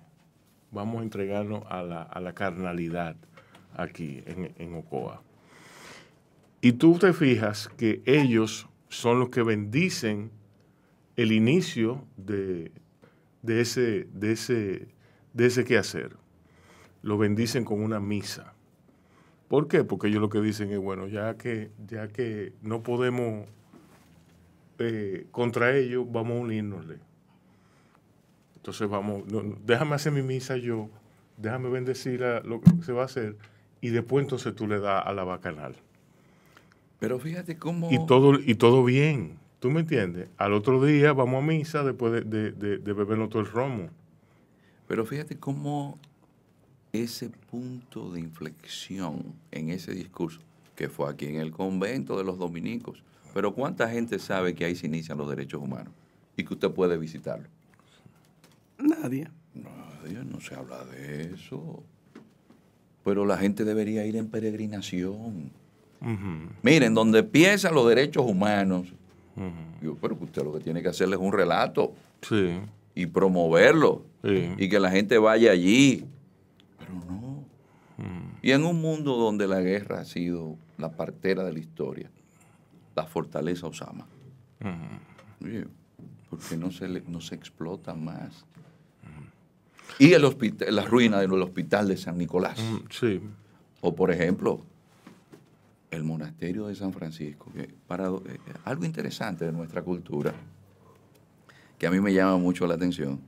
vamos a entregarnos a la, carnalidad aquí en, Ocoa. Y tú te fijas que ellos son los que bendicen el inicio de, de, ese, de, ese, de ese quehacer lo bendicen con una misa. ¿Por qué? Porque ellos lo que dicen es, bueno, ya que, ya que no podemos eh, contra ellos, vamos a unirnosle. Entonces vamos, déjame hacer mi misa yo, déjame bendecir a lo que se va a hacer y después entonces tú le das a la bacanal. Pero fíjate cómo... Y todo, y todo bien, ¿tú me entiendes? Al otro día vamos a misa después de, de, de, de bebernos todo el romo. Pero fíjate cómo ese punto de inflexión en ese discurso, que fue aquí en el convento de los dominicos. Pero ¿cuánta gente sabe que ahí se inician los derechos humanos y que usted puede visitarlo? Nadie. Nadie, no se habla de eso. Pero la gente debería ir en peregrinación. Miren, donde piensan los derechos humanos, yo, pero usted lo que tiene que hacer es un relato y promoverlo y que la gente vaya allí y en un mundo donde la guerra ha sido la partera de la historia, la fortaleza Osama. porque no se, explota más. Y el hospital, la ruina del hospital de San Nicolás. Mm, o por ejemplo, el monasterio de San Francisco. Que eh, eh, algo interesante de nuestra cultura, que a mí me llama mucho la atención,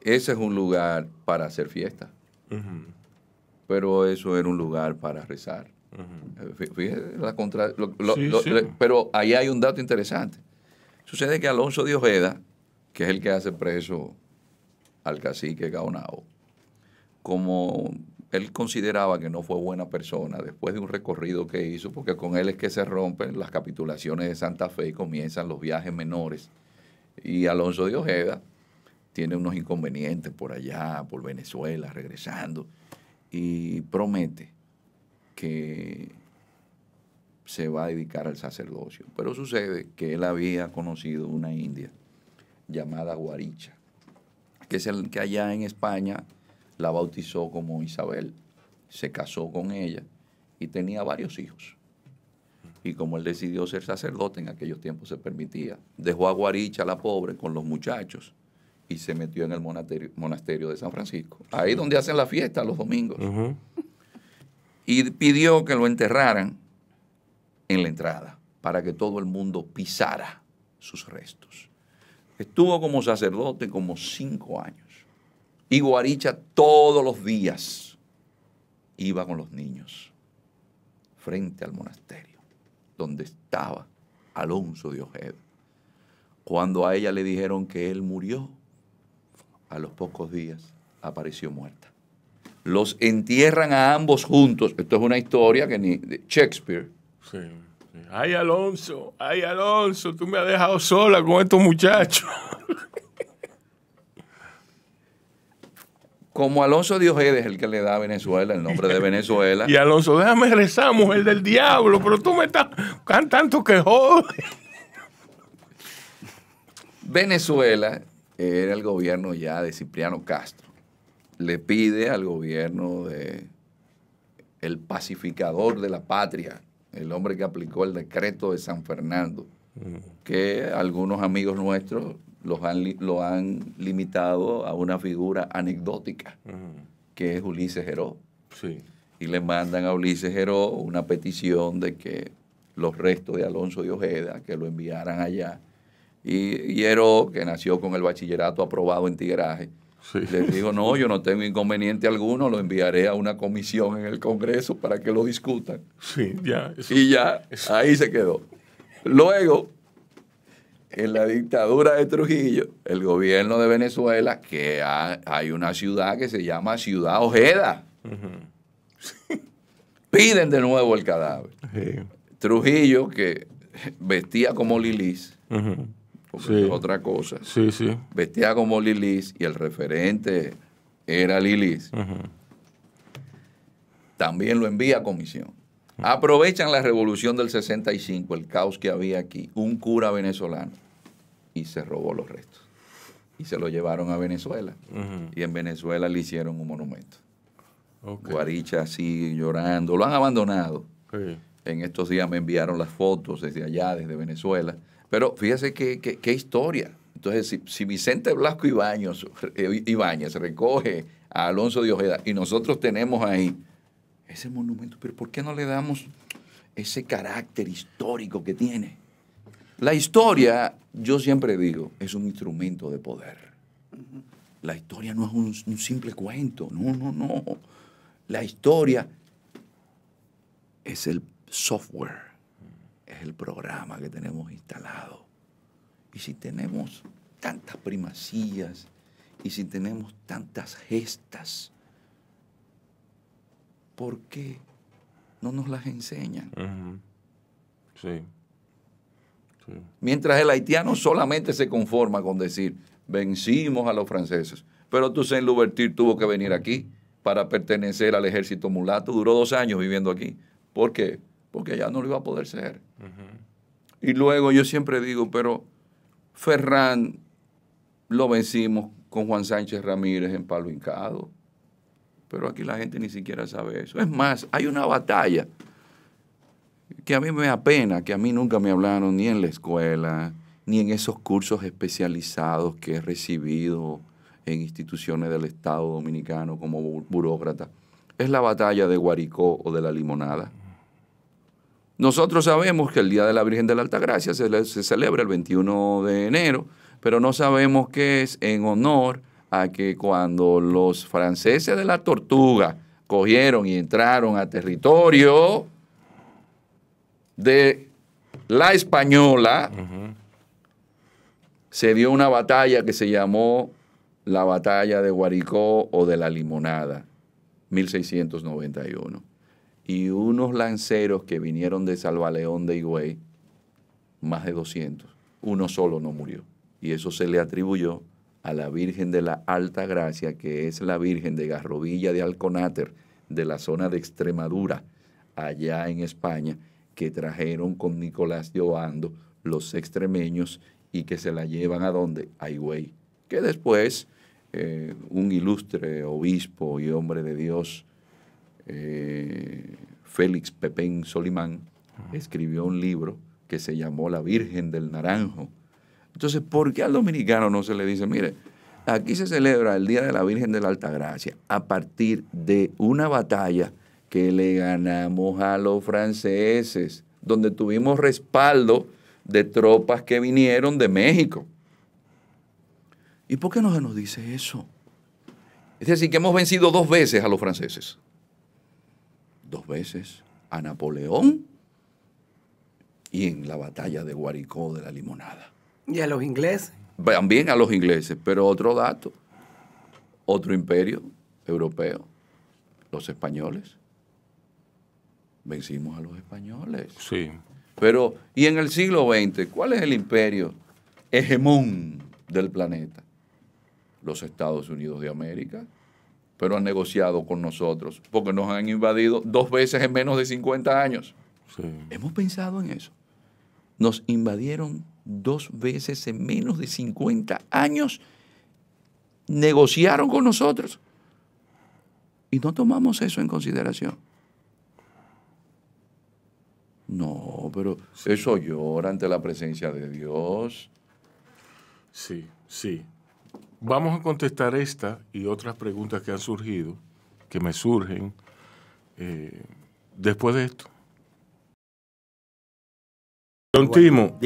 ese es un lugar para hacer fiesta pero eso era un lugar para rezar. la pero ahí hay un dato interesante. Sucede que Alonso de Ojeda, que es el que hace preso al cacique Gaonao, como él consideraba que no fue buena persona después de un recorrido que hizo, porque con él es que se rompen las capitulaciones de Santa Fe y comienzan los viajes menores. Y Alonso de Ojeda tiene unos inconvenientes por allá, por Venezuela, regresando y promete que se va a dedicar al sacerdocio. Pero sucede que él había conocido una india llamada Guaricha, que es el que allá en España la bautizó como Isabel, se casó con ella y tenía varios hijos. Y como él decidió ser sacerdote, en aquellos tiempos se permitía, dejó a Guaricha, la pobre, con los muchachos y se metió en el monasterio, de San Francisco, ahí donde hacen la fiesta los domingos. Y pidió que lo enterraran en la entrada para que todo el mundo pisara sus restos. Estuvo como sacerdote como cinco años. Y Guaricha todos los días iba con los niños frente al monasterio donde estaba Alonso de Ojeda. Cuando a ella le dijeron que él murió, a los pocos días apareció muerta. Los entierran a ambos juntos. Esto es una historia que ni Shakespeare. Sí. Ay, Alonso, ay, Alonso, tú me has dejado sola con estos muchachos. [LAUGHS] como Alonso es el que le da a Venezuela, el nombre de Venezuela. y Alonso, déjame rezar, el del diablo, pero tú me estás cantando tanto que Venezuela era el gobierno ya de Cipriano Castro. Le pide al gobierno de el pacificador de la patria, el hombre que aplicó el decreto de San Fernando, mm. que algunos amigos nuestros lo han limitado a una figura anecdótica, mm. que es Ulises Heró. Y le mandan a Ulises Geró una petición de que los restos de Alonso de Ojeda, que lo enviaran allá, y Hieró, que nació con el bachillerato aprobado en tigraje, Le les dijo, no, yo no tengo inconveniente alguno, lo enviaré a una comisión en el Congreso para que lo discutan. y ya, ahí se quedó. Luego, en la dictadura de Trujillo, el gobierno de Venezuela, que hay una ciudad que se llama Ciudad Ojeda. Piden de nuevo el cadáver. Trujillo, que vestía como Lilis, porque otra cosa. Sí, sí. Vestía como Lilis y el referente era Lilis. También lo envía a comisión. Aprovechan la revolución del 65, el caos que había aquí, un cura venezolano, y se robó los restos. Y se lo llevaron a Venezuela. Y en Venezuela le hicieron un monumento. Guaricha sigue llorando. Lo han abandonado. En estos días me enviaron las fotos desde allá, desde Venezuela, pero fíjese qué, historia. Entonces, si, Vicente Blasco Ibaños, eh, Ibáñez recoge a Alonso de Ojeda y nosotros tenemos ahí ese monumento, pero ¿por qué no le damos ese carácter histórico que tiene? La historia, yo siempre digo, es un instrumento de poder. La historia no es un simple cuento, no, no, no. La historia es el software es el programa que tenemos instalado. Y si tenemos tantas primacías y si tenemos tantas gestas, ¿por qué no nos las enseñan? sí. Mientras el haitiano solamente se conforma con decir, vencimos a los franceses. Pero tú Toussaint Louverture tuvo que venir aquí para pertenecer al ejército mulato. Duró dos años viviendo aquí. ¿Por qué? porque ya no lo iba a poder ser. Y luego yo siempre digo, pero Ferran lo vencimos con Juan Sánchez Ramírez en Palo Hincado. Pero aquí la gente ni siquiera sabe eso. Es más, hay una batalla que a mí me apena, que a mí nunca me hablaron ni en la escuela, ni en esos cursos especializados que he recibido en instituciones del Estado Dominicano como burócrata. Es la batalla de Guaricó o de la Limonada. Nosotros sabemos que el Día de la Virgen de la Alta se, se celebra el 21 de enero, pero no sabemos que es en honor a que cuando los franceses de la tortuga cogieron y entraron a territorio de la española, se dio una batalla que se llamó la batalla de Guaricó o de la Limonada, 1691 y unos lanceros que vinieron de Salvaleón de Higüey, más de 200. Uno solo no murió. Y eso se le atribuyó a la Virgen de la Alta Gracia, que es la Virgen de Garrovilla de Alconáter, de la zona de Extremadura, allá en España, que trajeron con Nicolás de Obando los extremeños y que se la llevan a donde? A Higüey. Que después eh, un ilustre obispo y hombre de Dios, eh, Félix Pepén Solimán escribió un libro que se llamó La Virgen del Naranjo. Entonces, ¿por qué al dominicano no se le dice, mire, aquí se celebra el Día de la Virgen de la Altagracia a partir de una batalla que le ganamos a los franceses, donde tuvimos respaldo de tropas que vinieron de México? ¿Y por qué no se nos dice eso? Es decir, que hemos vencido dos veces a los franceses dos veces a Napoleón y en la batalla de Guaricó de la Limonada. ¿Y a los ingleses? También a los ingleses, pero otro dato, otro imperio europeo, los españoles. Vencimos a los españoles. Sí. Pero, ¿y en el siglo XX cuál es el imperio hegemón del planeta? Los Estados Unidos de América, pero han negociado con nosotros, porque nos han invadido dos veces en menos de 50 años. Hemos pensado en eso. Nos invadieron dos veces en menos de 50 años, negociaron con nosotros y no tomamos eso en consideración. No, pero eso llora ante la presencia de Dios. Sí, sí, Vamos a contestar esta y otras preguntas que han surgido, que me surgen eh, después de esto. Don Timo,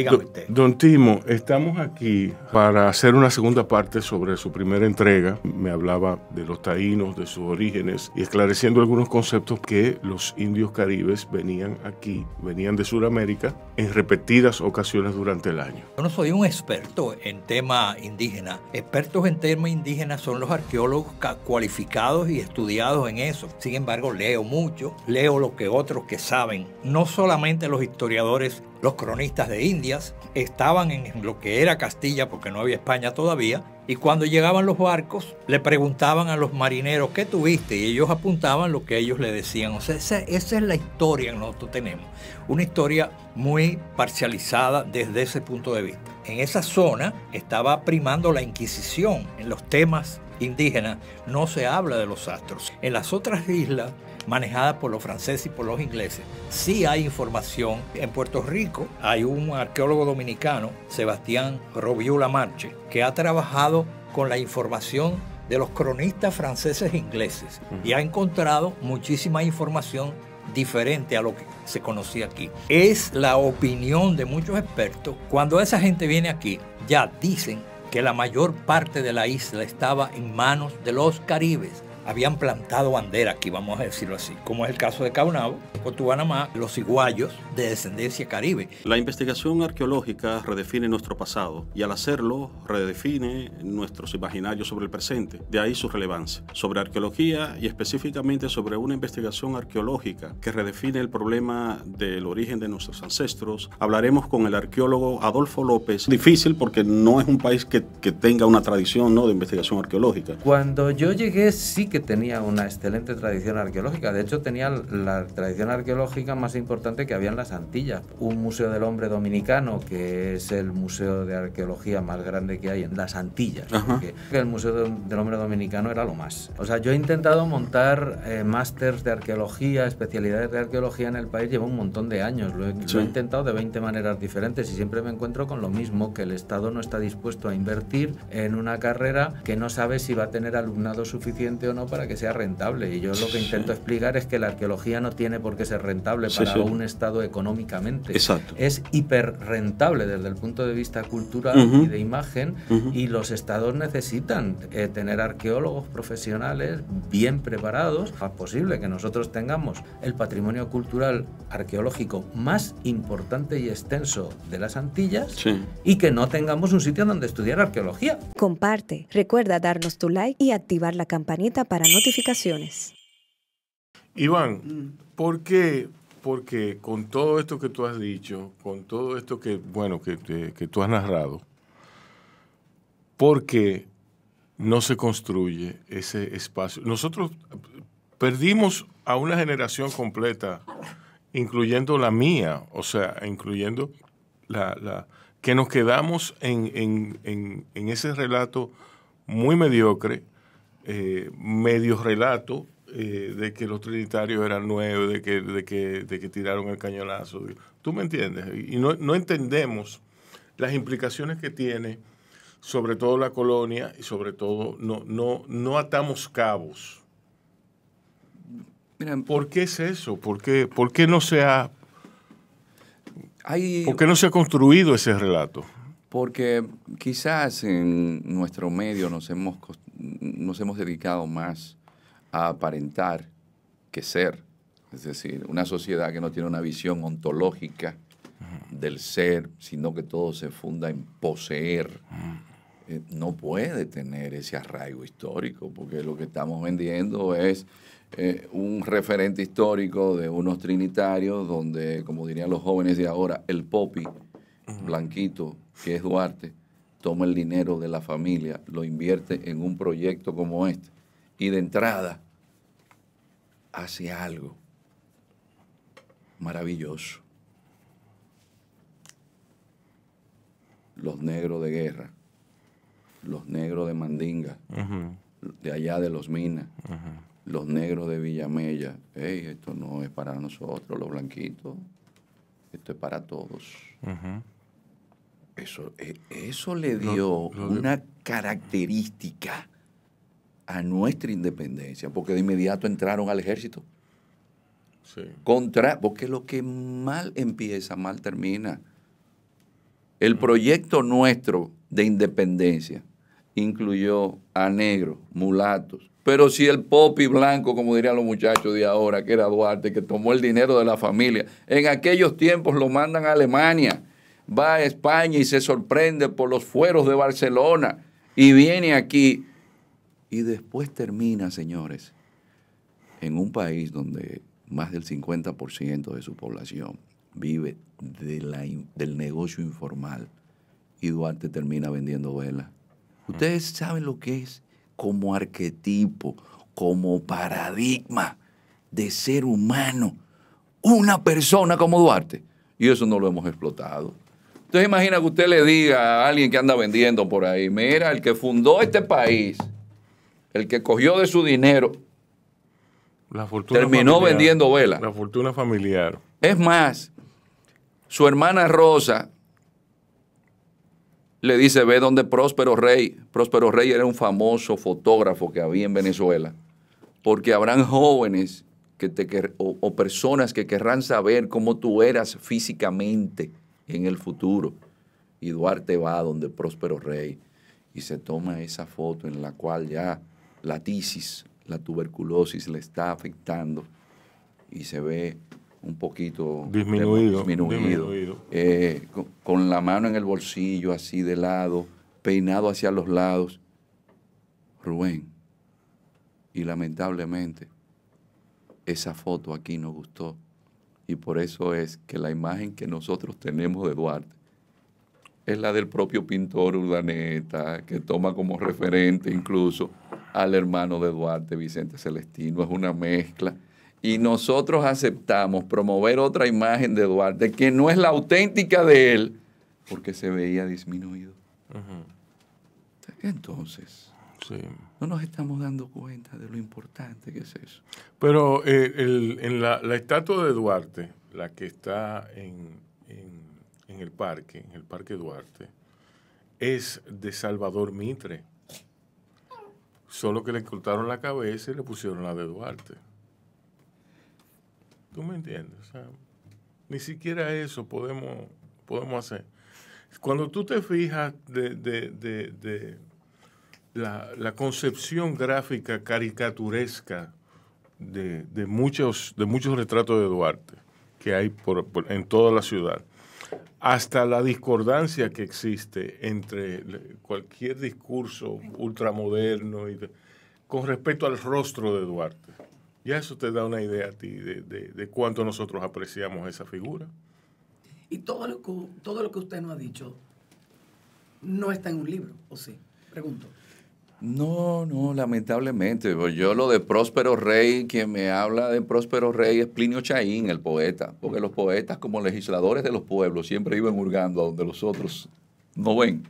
don Timo, estamos aquí para hacer una segunda parte sobre su primera entrega. Me hablaba de los taínos, de sus orígenes y esclareciendo algunos conceptos que los indios caribes venían aquí, venían de Sudamérica en repetidas ocasiones durante el año. Yo no soy un experto en tema indígena. Expertos en tema indígena son los arqueólogos cualificados y estudiados en eso. Sin embargo, leo mucho, leo lo que otros que saben. No solamente los historiadores los cronistas de Indias, estaban en lo que era Castilla, porque no había España todavía, y cuando llegaban los barcos le preguntaban a los marineros, ¿qué tuviste? Y ellos apuntaban lo que ellos le decían. O sea, esa, es la historia que nosotros tenemos, una historia muy parcializada desde ese punto de vista. En esa zona estaba primando la Inquisición en los temas indígenas no se habla de los astros. En las otras islas manejada por los franceses y por los ingleses. Sí hay información. En Puerto Rico hay un arqueólogo dominicano, Sebastián Robiola Marche, que ha trabajado con la información de los cronistas franceses e ingleses y ha encontrado muchísima información diferente a lo que se conocía aquí. Es la opinión de muchos expertos. Cuando esa gente viene aquí, ya dicen que la mayor parte de la isla estaba en manos de los caribes habían plantado bandera aquí, vamos a decirlo así, como es el caso de Caunabo, Cotubanamá, los iguayos de descendencia caribe. La investigación arqueológica redefine nuestro pasado y al hacerlo redefine nuestros imaginarios sobre el presente, de ahí su relevancia. Sobre arqueología y específicamente sobre una investigación arqueológica que redefine el problema del origen de nuestros ancestros, hablaremos con el arqueólogo Adolfo López. Difícil porque no es un país que, que tenga una tradición ¿no? de investigación arqueológica. Cuando yo llegué sí que que tenía una excelente tradición arqueológica. De hecho, tenía la tradición arqueológica más importante que había en las Antillas. Un Museo del Hombre Dominicano, que es el museo de arqueología más grande que hay en las Antillas. el Museo del Hombre Dominicano era lo más. O sea, yo he intentado montar eh, másters de arqueología, especialidades de arqueología en el país, llevo un montón de años. Lo he, lo he intentado de 20 maneras diferentes y siempre me encuentro con lo mismo, que el Estado no está dispuesto a invertir en una carrera que no sabe si va a tener alumnado suficiente o no para que sea rentable. Y yo lo que intento explicar es que la arqueología no tiene por qué ser rentable para un Estado económicamente. Exacto. Es rentable... desde el punto de vista cultural y de imagen y los Estados necesitan eh, tener arqueólogos profesionales bien preparados. Es posible que nosotros tengamos el patrimonio cultural arqueológico más importante y extenso de las Antillas y que no tengamos un sitio donde estudiar arqueología. Comparte, recuerda darnos tu like y activar la campanita para para notificaciones. Iván, mm. ¿por qué? Porque con todo esto que tú has dicho, con todo esto que, bueno, que, tú has narrado, porque no se construye ese espacio. Nosotros perdimos a una generación completa, incluyendo la mía, o sea, incluyendo la, que nos quedamos en ese relato muy mediocre eh, medios relato eh, de que los trinitarios eran nueve, de que, de que, tiraron el cañonazo. ¿Tú me entiendes? Y no, entendemos las implicaciones que tiene sobre todo la colonia y sobre todo no, no, no atamos cabos. ¿Por qué es eso? ¿Por qué, por no se ha... no se ha construido ese relato? Porque quizás en nuestro medio nos hemos nos hemos dedicado más a aparentar que ser. Es decir, una sociedad que no tiene una visión ontológica del ser, sino que todo se funda en poseer, eh, no puede tener ese arraigo histórico, porque lo que estamos vendiendo es eh, un referente histórico de unos trinitarios donde, como dirían los jóvenes de ahora, el popi, blanquito, que es Duarte, toma el dinero de la familia, lo invierte en un proyecto como este y de entrada hace algo maravilloso. Los negros de guerra, los negros de Mandinga, de allá de los minas, los negros de Villamella. esto no es para nosotros, los blanquitos, esto es para todos. Eso, eh, eso le dio una característica a nuestra independencia, porque de inmediato entraron al ejército. Contra, porque lo que mal empieza, mal termina. El proyecto nuestro de independencia incluyó a negros, mulatos, pero si el popi blanco, como dirían los muchachos de ahora, que era Duarte, que tomó el dinero de la familia, en aquellos tiempos lo mandan a Alemania va a España y se sorprende por los fueros de Barcelona y viene aquí y después termina, señores, en un país donde más del 50% de su población vive del negocio informal y Duarte termina vendiendo velas. Ustedes saben lo que es como arquetipo, como paradigma de ser humano, una persona como Duarte. Y eso no lo hemos explotado. Entonces imagina que usted le diga a alguien que anda vendiendo por ahí, mira, el que fundó este país, el que cogió de su dinero, la terminó vendiendo vela. La fortuna familiar. Es más, su hermana Rosa le dice, ve donde Próspero Rey. Próspero Rey era un famoso fotógrafo que había en Venezuela, porque habrán jóvenes que te, o personas que querrán saber cómo tú eras físicamente en el futuro. Y Duarte va donde Próspero Rey y se toma esa foto en la cual ya la tisis, la tuberculosis le está afectando y se ve un poquito disminuido, eh, con, la mano en el bolsillo, así de lado, peinado hacia los lados. Rubén, y lamentablemente, esa foto aquí no gustó y por eso es que la imagen que nosotros tenemos de Duarte es la del propio pintor Urdaneta, que toma como referente incluso al hermano de Duarte, Vicente Celestino. Es una mezcla. Y nosotros aceptamos promover otra imagen de Duarte que no es la auténtica de él, porque se veía disminuido. Entonces, no nos estamos dando cuenta de lo importante que es eso. Pero eh, en la, estatua de Duarte, la que está en, en, el parque, en el parque Duarte, es de Salvador Mitre. Solo que le cortaron la cabeza y le pusieron la de Duarte. ¿Tú me entiendes? ni siquiera eso podemos, podemos hacer. Cuando tú te fijas de, de la, concepción gráfica caricaturesca de, muchos, de muchos retratos de Duarte que hay en toda la ciudad, hasta la discordancia que existe entre cualquier discurso ultramoderno y con respecto al rostro de Duarte. Ya eso te da una idea a ti de, cuánto nosotros apreciamos esa figura. Y todo lo, que, todo lo que usted nos ha dicho no está en un libro, ¿o sí? Pregunto. No, no, lamentablemente. Pues, yo lo de Próspero Rey, quien me habla de Próspero Rey es Plinio Chaín, el poeta, porque los poetas como legisladores de los pueblos siempre iban hurgando a donde los otros no ven.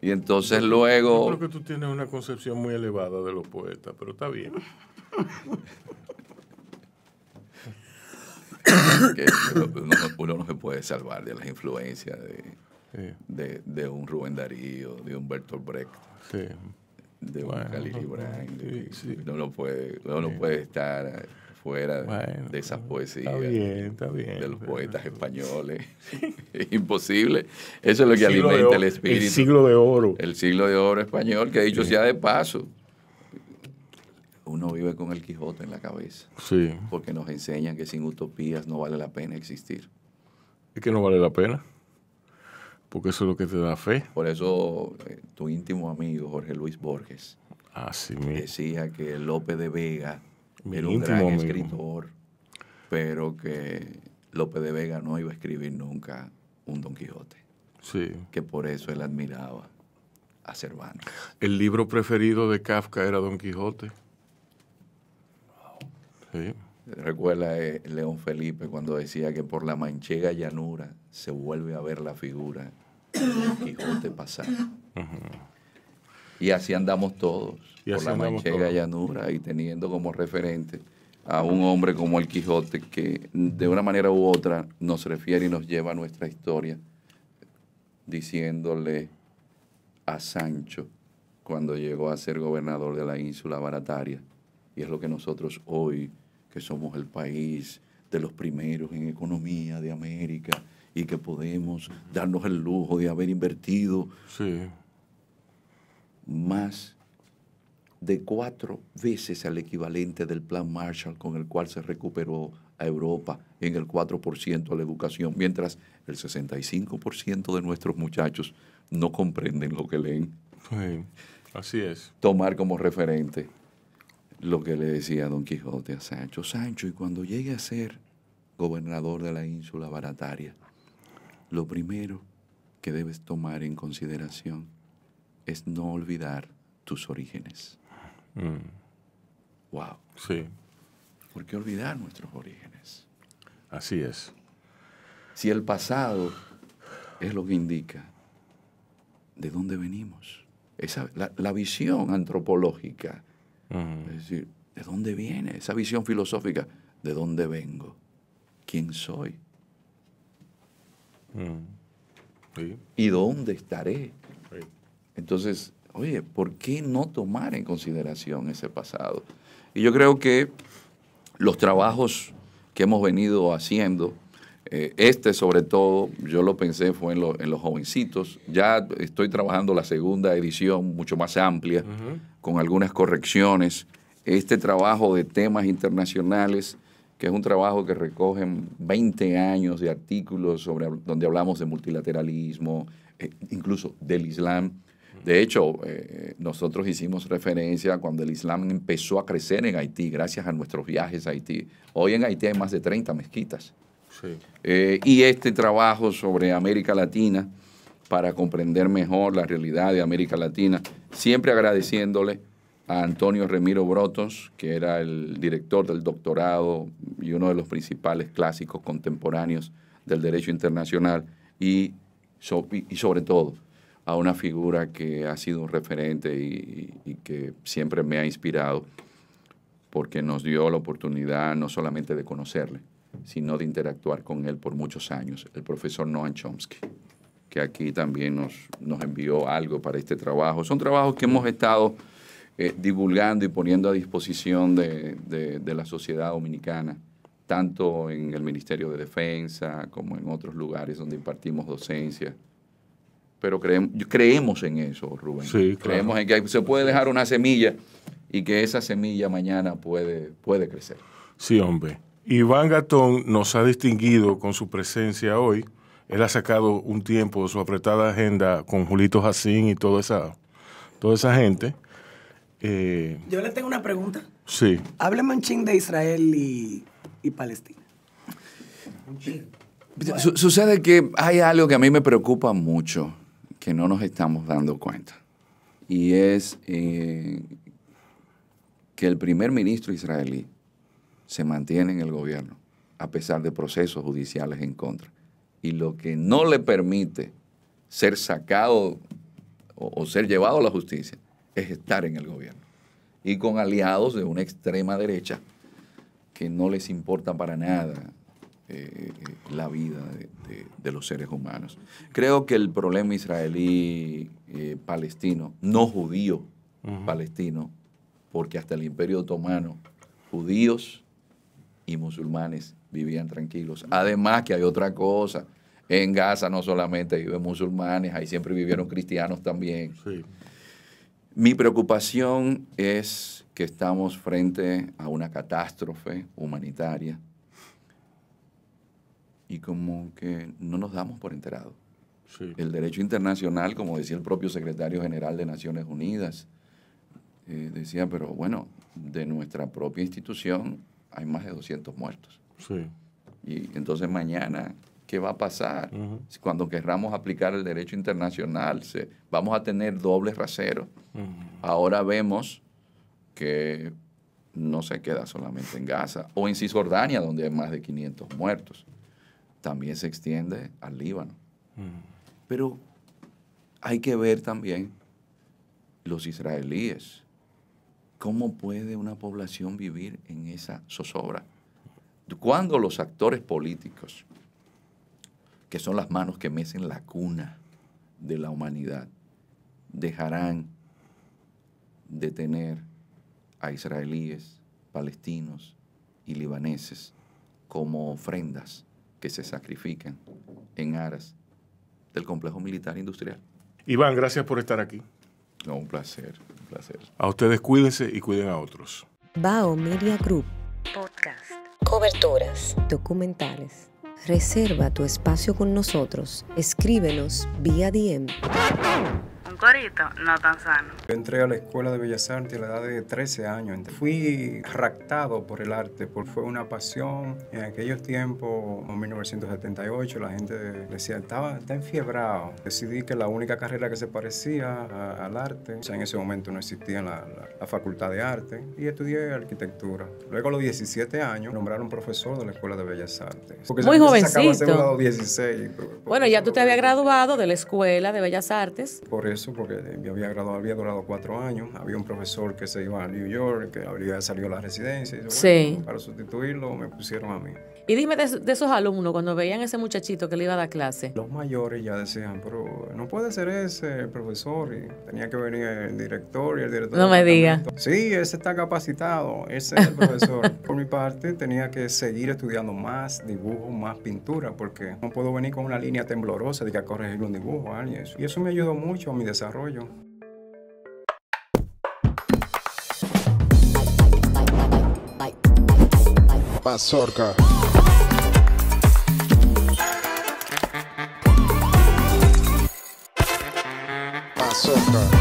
Y entonces luego... Yo creo que tú tienes una concepción muy elevada de los poetas, pero está bien. [COUGHS] que uno no se puede salvar de las influencias de de, un Rubén Darío, de Bertolt Brecht, de un bueno, no, lo puede, no, puede estar fuera de esas poesías de los poetas españoles. [LAUGHS] es imposible. Eso es lo que alimenta el espíritu. El siglo de oro. El siglo de oro español, que ha dicho sea de paso uno vive con el Quijote en la cabeza. Porque nos enseñan que sin utopías no vale la pena existir. es que no vale la pena? Porque eso es lo que te da fe. Por eso eh, tu íntimo amigo Jorge Luis Borges decía que López de Vega era un gran escritor, pero que López de Vega no iba a escribir nunca un Don Quijote. Sí. Que por eso él admiraba a Cervantes. El libro preferido de Kafka era Don Quijote. Recuerda eh, León Felipe cuando decía que por la manchega llanura se vuelve a ver la figura [COUGHS] Quijote pasado Y así andamos todos, por la manchega llanura y teniendo como referente a un hombre como el Quijote que de una manera u otra nos refiere y nos lleva a nuestra historia diciéndole a Sancho cuando llegó a ser gobernador de la ínsula barataria. Y es lo que nosotros hoy, que somos el país de los primeros en economía de América, y que podemos darnos el lujo de haber invertido más de cuatro veces al equivalente del plan Marshall con el cual se recuperó a Europa en el 4% a la educación, mientras el 65% de nuestros muchachos no comprenden lo que leen. así es. Tomar como referente lo que le decía Don Quijote a Sancho. Sancho, y cuando llegue a ser gobernador de la ínsula barataria, lo primero que debes tomar en consideración es no olvidar tus orígenes. Mm. Wow. Sí. ¿Por qué olvidar nuestros orígenes? Así es. Si el pasado es lo que indica de dónde venimos, esa, la, visión antropológica, mm. es decir, de dónde viene, esa visión filosófica, de dónde vengo, quién soy, Mm. ¿Y dónde estaré? Entonces, oye, ¿por qué no tomar en consideración ese pasado? Y yo creo que los trabajos que hemos venido haciendo, eh, este sobre todo, yo lo pensé fue en, los jovencitos, ya estoy trabajando la segunda edición mucho más amplia, con algunas correcciones, este trabajo de temas internacionales es un trabajo que recoge 20 años de artículos sobre, donde hablamos de multilateralismo, eh, incluso del Islam. De hecho, eh, nosotros hicimos referencia cuando el Islam empezó a crecer en Haití, gracias a nuestros viajes a Haití. Hoy en Haití hay más de 30 mezquitas. Eh, y este trabajo sobre América Latina, para comprender mejor la realidad de América Latina, siempre agradeciéndole a Antonio Remiro Brotos, que era el director del doctorado y uno de los principales clásicos contemporáneos del derecho internacional, y, sobre todo a una figura que ha sido un referente y, que siempre me ha inspirado, porque nos dio la oportunidad no solamente de conocerle, sino de interactuar con él por muchos años, el profesor Noam Chomsky, que aquí también nos, nos envió algo para este trabajo. Son trabajos que hemos estado eh, divulgando y poniendo a disposición de, la sociedad dominicana, tanto en el Ministerio de Defensa como en otros lugares donde impartimos docencia. Pero creemos creemos en eso, Rubén. Creemos en que se puede dejar una semilla y que esa semilla mañana puede, puede crecer. Sí, hombre. Iván Gatón nos ha distinguido con su presencia hoy. Él ha sacado un tiempo de su apretada agenda con Julito Jacín y toda esa, toda esa gente eh, Yo le tengo una pregunta. Sí. Hábleme un ching de Israel y, Palestina. sucede que hay algo que a mí me preocupa mucho, que no nos estamos dando cuenta. Y es eh, que el primer ministro israelí se mantiene en el gobierno a pesar de procesos judiciales en contra. Y lo que no le permite ser sacado o ser llevado a la justicia es estar en el gobierno. Y con aliados de una extrema derecha que no les importa para nada eh, eh, la vida de, los seres humanos. Creo que el problema israelí-palestino, eh, no judío, palestino, porque hasta el imperio otomano, judíos y musulmanes vivían tranquilos. Además que hay otra cosa, en Gaza no solamente viven musulmanes, ahí siempre vivieron cristianos también. Mi preocupación es que estamos frente a una catástrofe humanitaria y como que no nos damos por enterado. El derecho internacional, como decía el propio secretario general de Naciones Unidas, eh, decía, pero bueno, de nuestra propia institución hay más de 200 muertos. Y entonces mañana ¿Qué va a pasar? Cuando querramos aplicar el derecho internacional, vamos a tener dobles rasero Ahora vemos que no se queda solamente en Gaza o en Cisjordania, donde hay más de 500 muertos. También se extiende al Líbano. Pero hay que ver también los israelíes. ¿Cómo puede una población vivir en esa zozobra? Cuando los actores políticos que son las manos que mecen la cuna de la humanidad, dejarán de tener a israelíes, palestinos y libaneses como ofrendas que se sacrifican en aras del complejo militar industrial. Iván, gracias por estar aquí. No, un placer, un placer. A ustedes cuídense y cuiden a otros. Bao Media Group. Podcast. Coberturas. Documentales. Reserva tu espacio con nosotros. Escríbenos vía DM corito no tan sano. Yo entré a la Escuela de Bellas Artes a la edad de 13 años. Fui raptado por el arte, porque fue una pasión. En aquellos tiempos, en 1978, la gente decía, estaba, enfiebrado. Decidí que la única carrera que se parecía al arte, o sea, en ese momento no existía la, la, Facultad de Arte, y estudié arquitectura. Luego a los 17 años nombraron profesor de la Escuela de Bellas Artes. Porque Muy jovencito. 16, bueno, ya tú te habías graduado de la Escuela de Bellas Artes. Por eso porque yo había, graduado, había durado cuatro años. Había un profesor que se iba a New York, que había salido a la residencia. Y Para sustituirlo me pusieron a mí. Y dime de, esos alumnos, cuando veían ese muchachito que le iba a dar clase. Los mayores ya decían, pero no puede ser ese el profesor. Y tenía que venir el director y el director. No me diga. Sí, ese está capacitado, ese es el profesor. [LAUGHS] Por mi parte, tenía que seguir estudiando más dibujo, más pintura, porque no puedo venir con una línea temblorosa de que corregir un dibujo y, ah, eso. y eso me ayudó mucho a mi desarrollo. Mazorca. circle.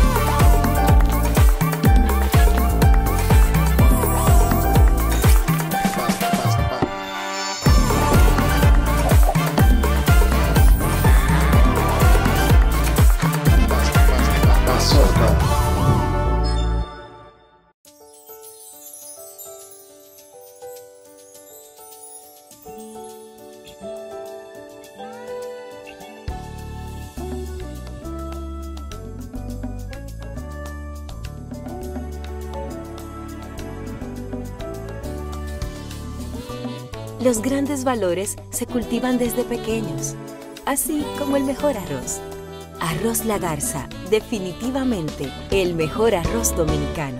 valores se cultivan desde pequeños, así como el mejor arroz. Arroz La Garza, definitivamente el mejor arroz dominicano.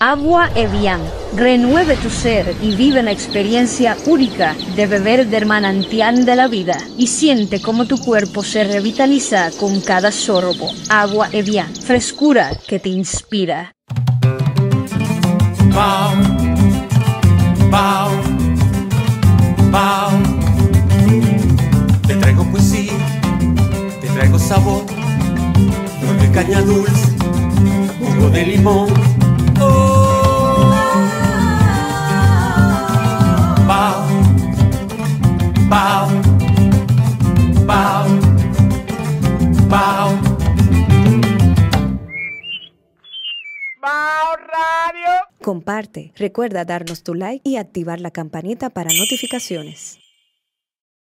Agua Evian, renueve tu ser y vive la experiencia única de beber del manantial de la vida y siente cómo tu cuerpo se revitaliza con cada sorbo. Agua Evian, frescura que te inspira. Pau. Te traigo poesía, te traigo sabor, de caña dulce, jugo de limón. Oh. comparte, recuerda darnos tu like y activar la campanita para notificaciones.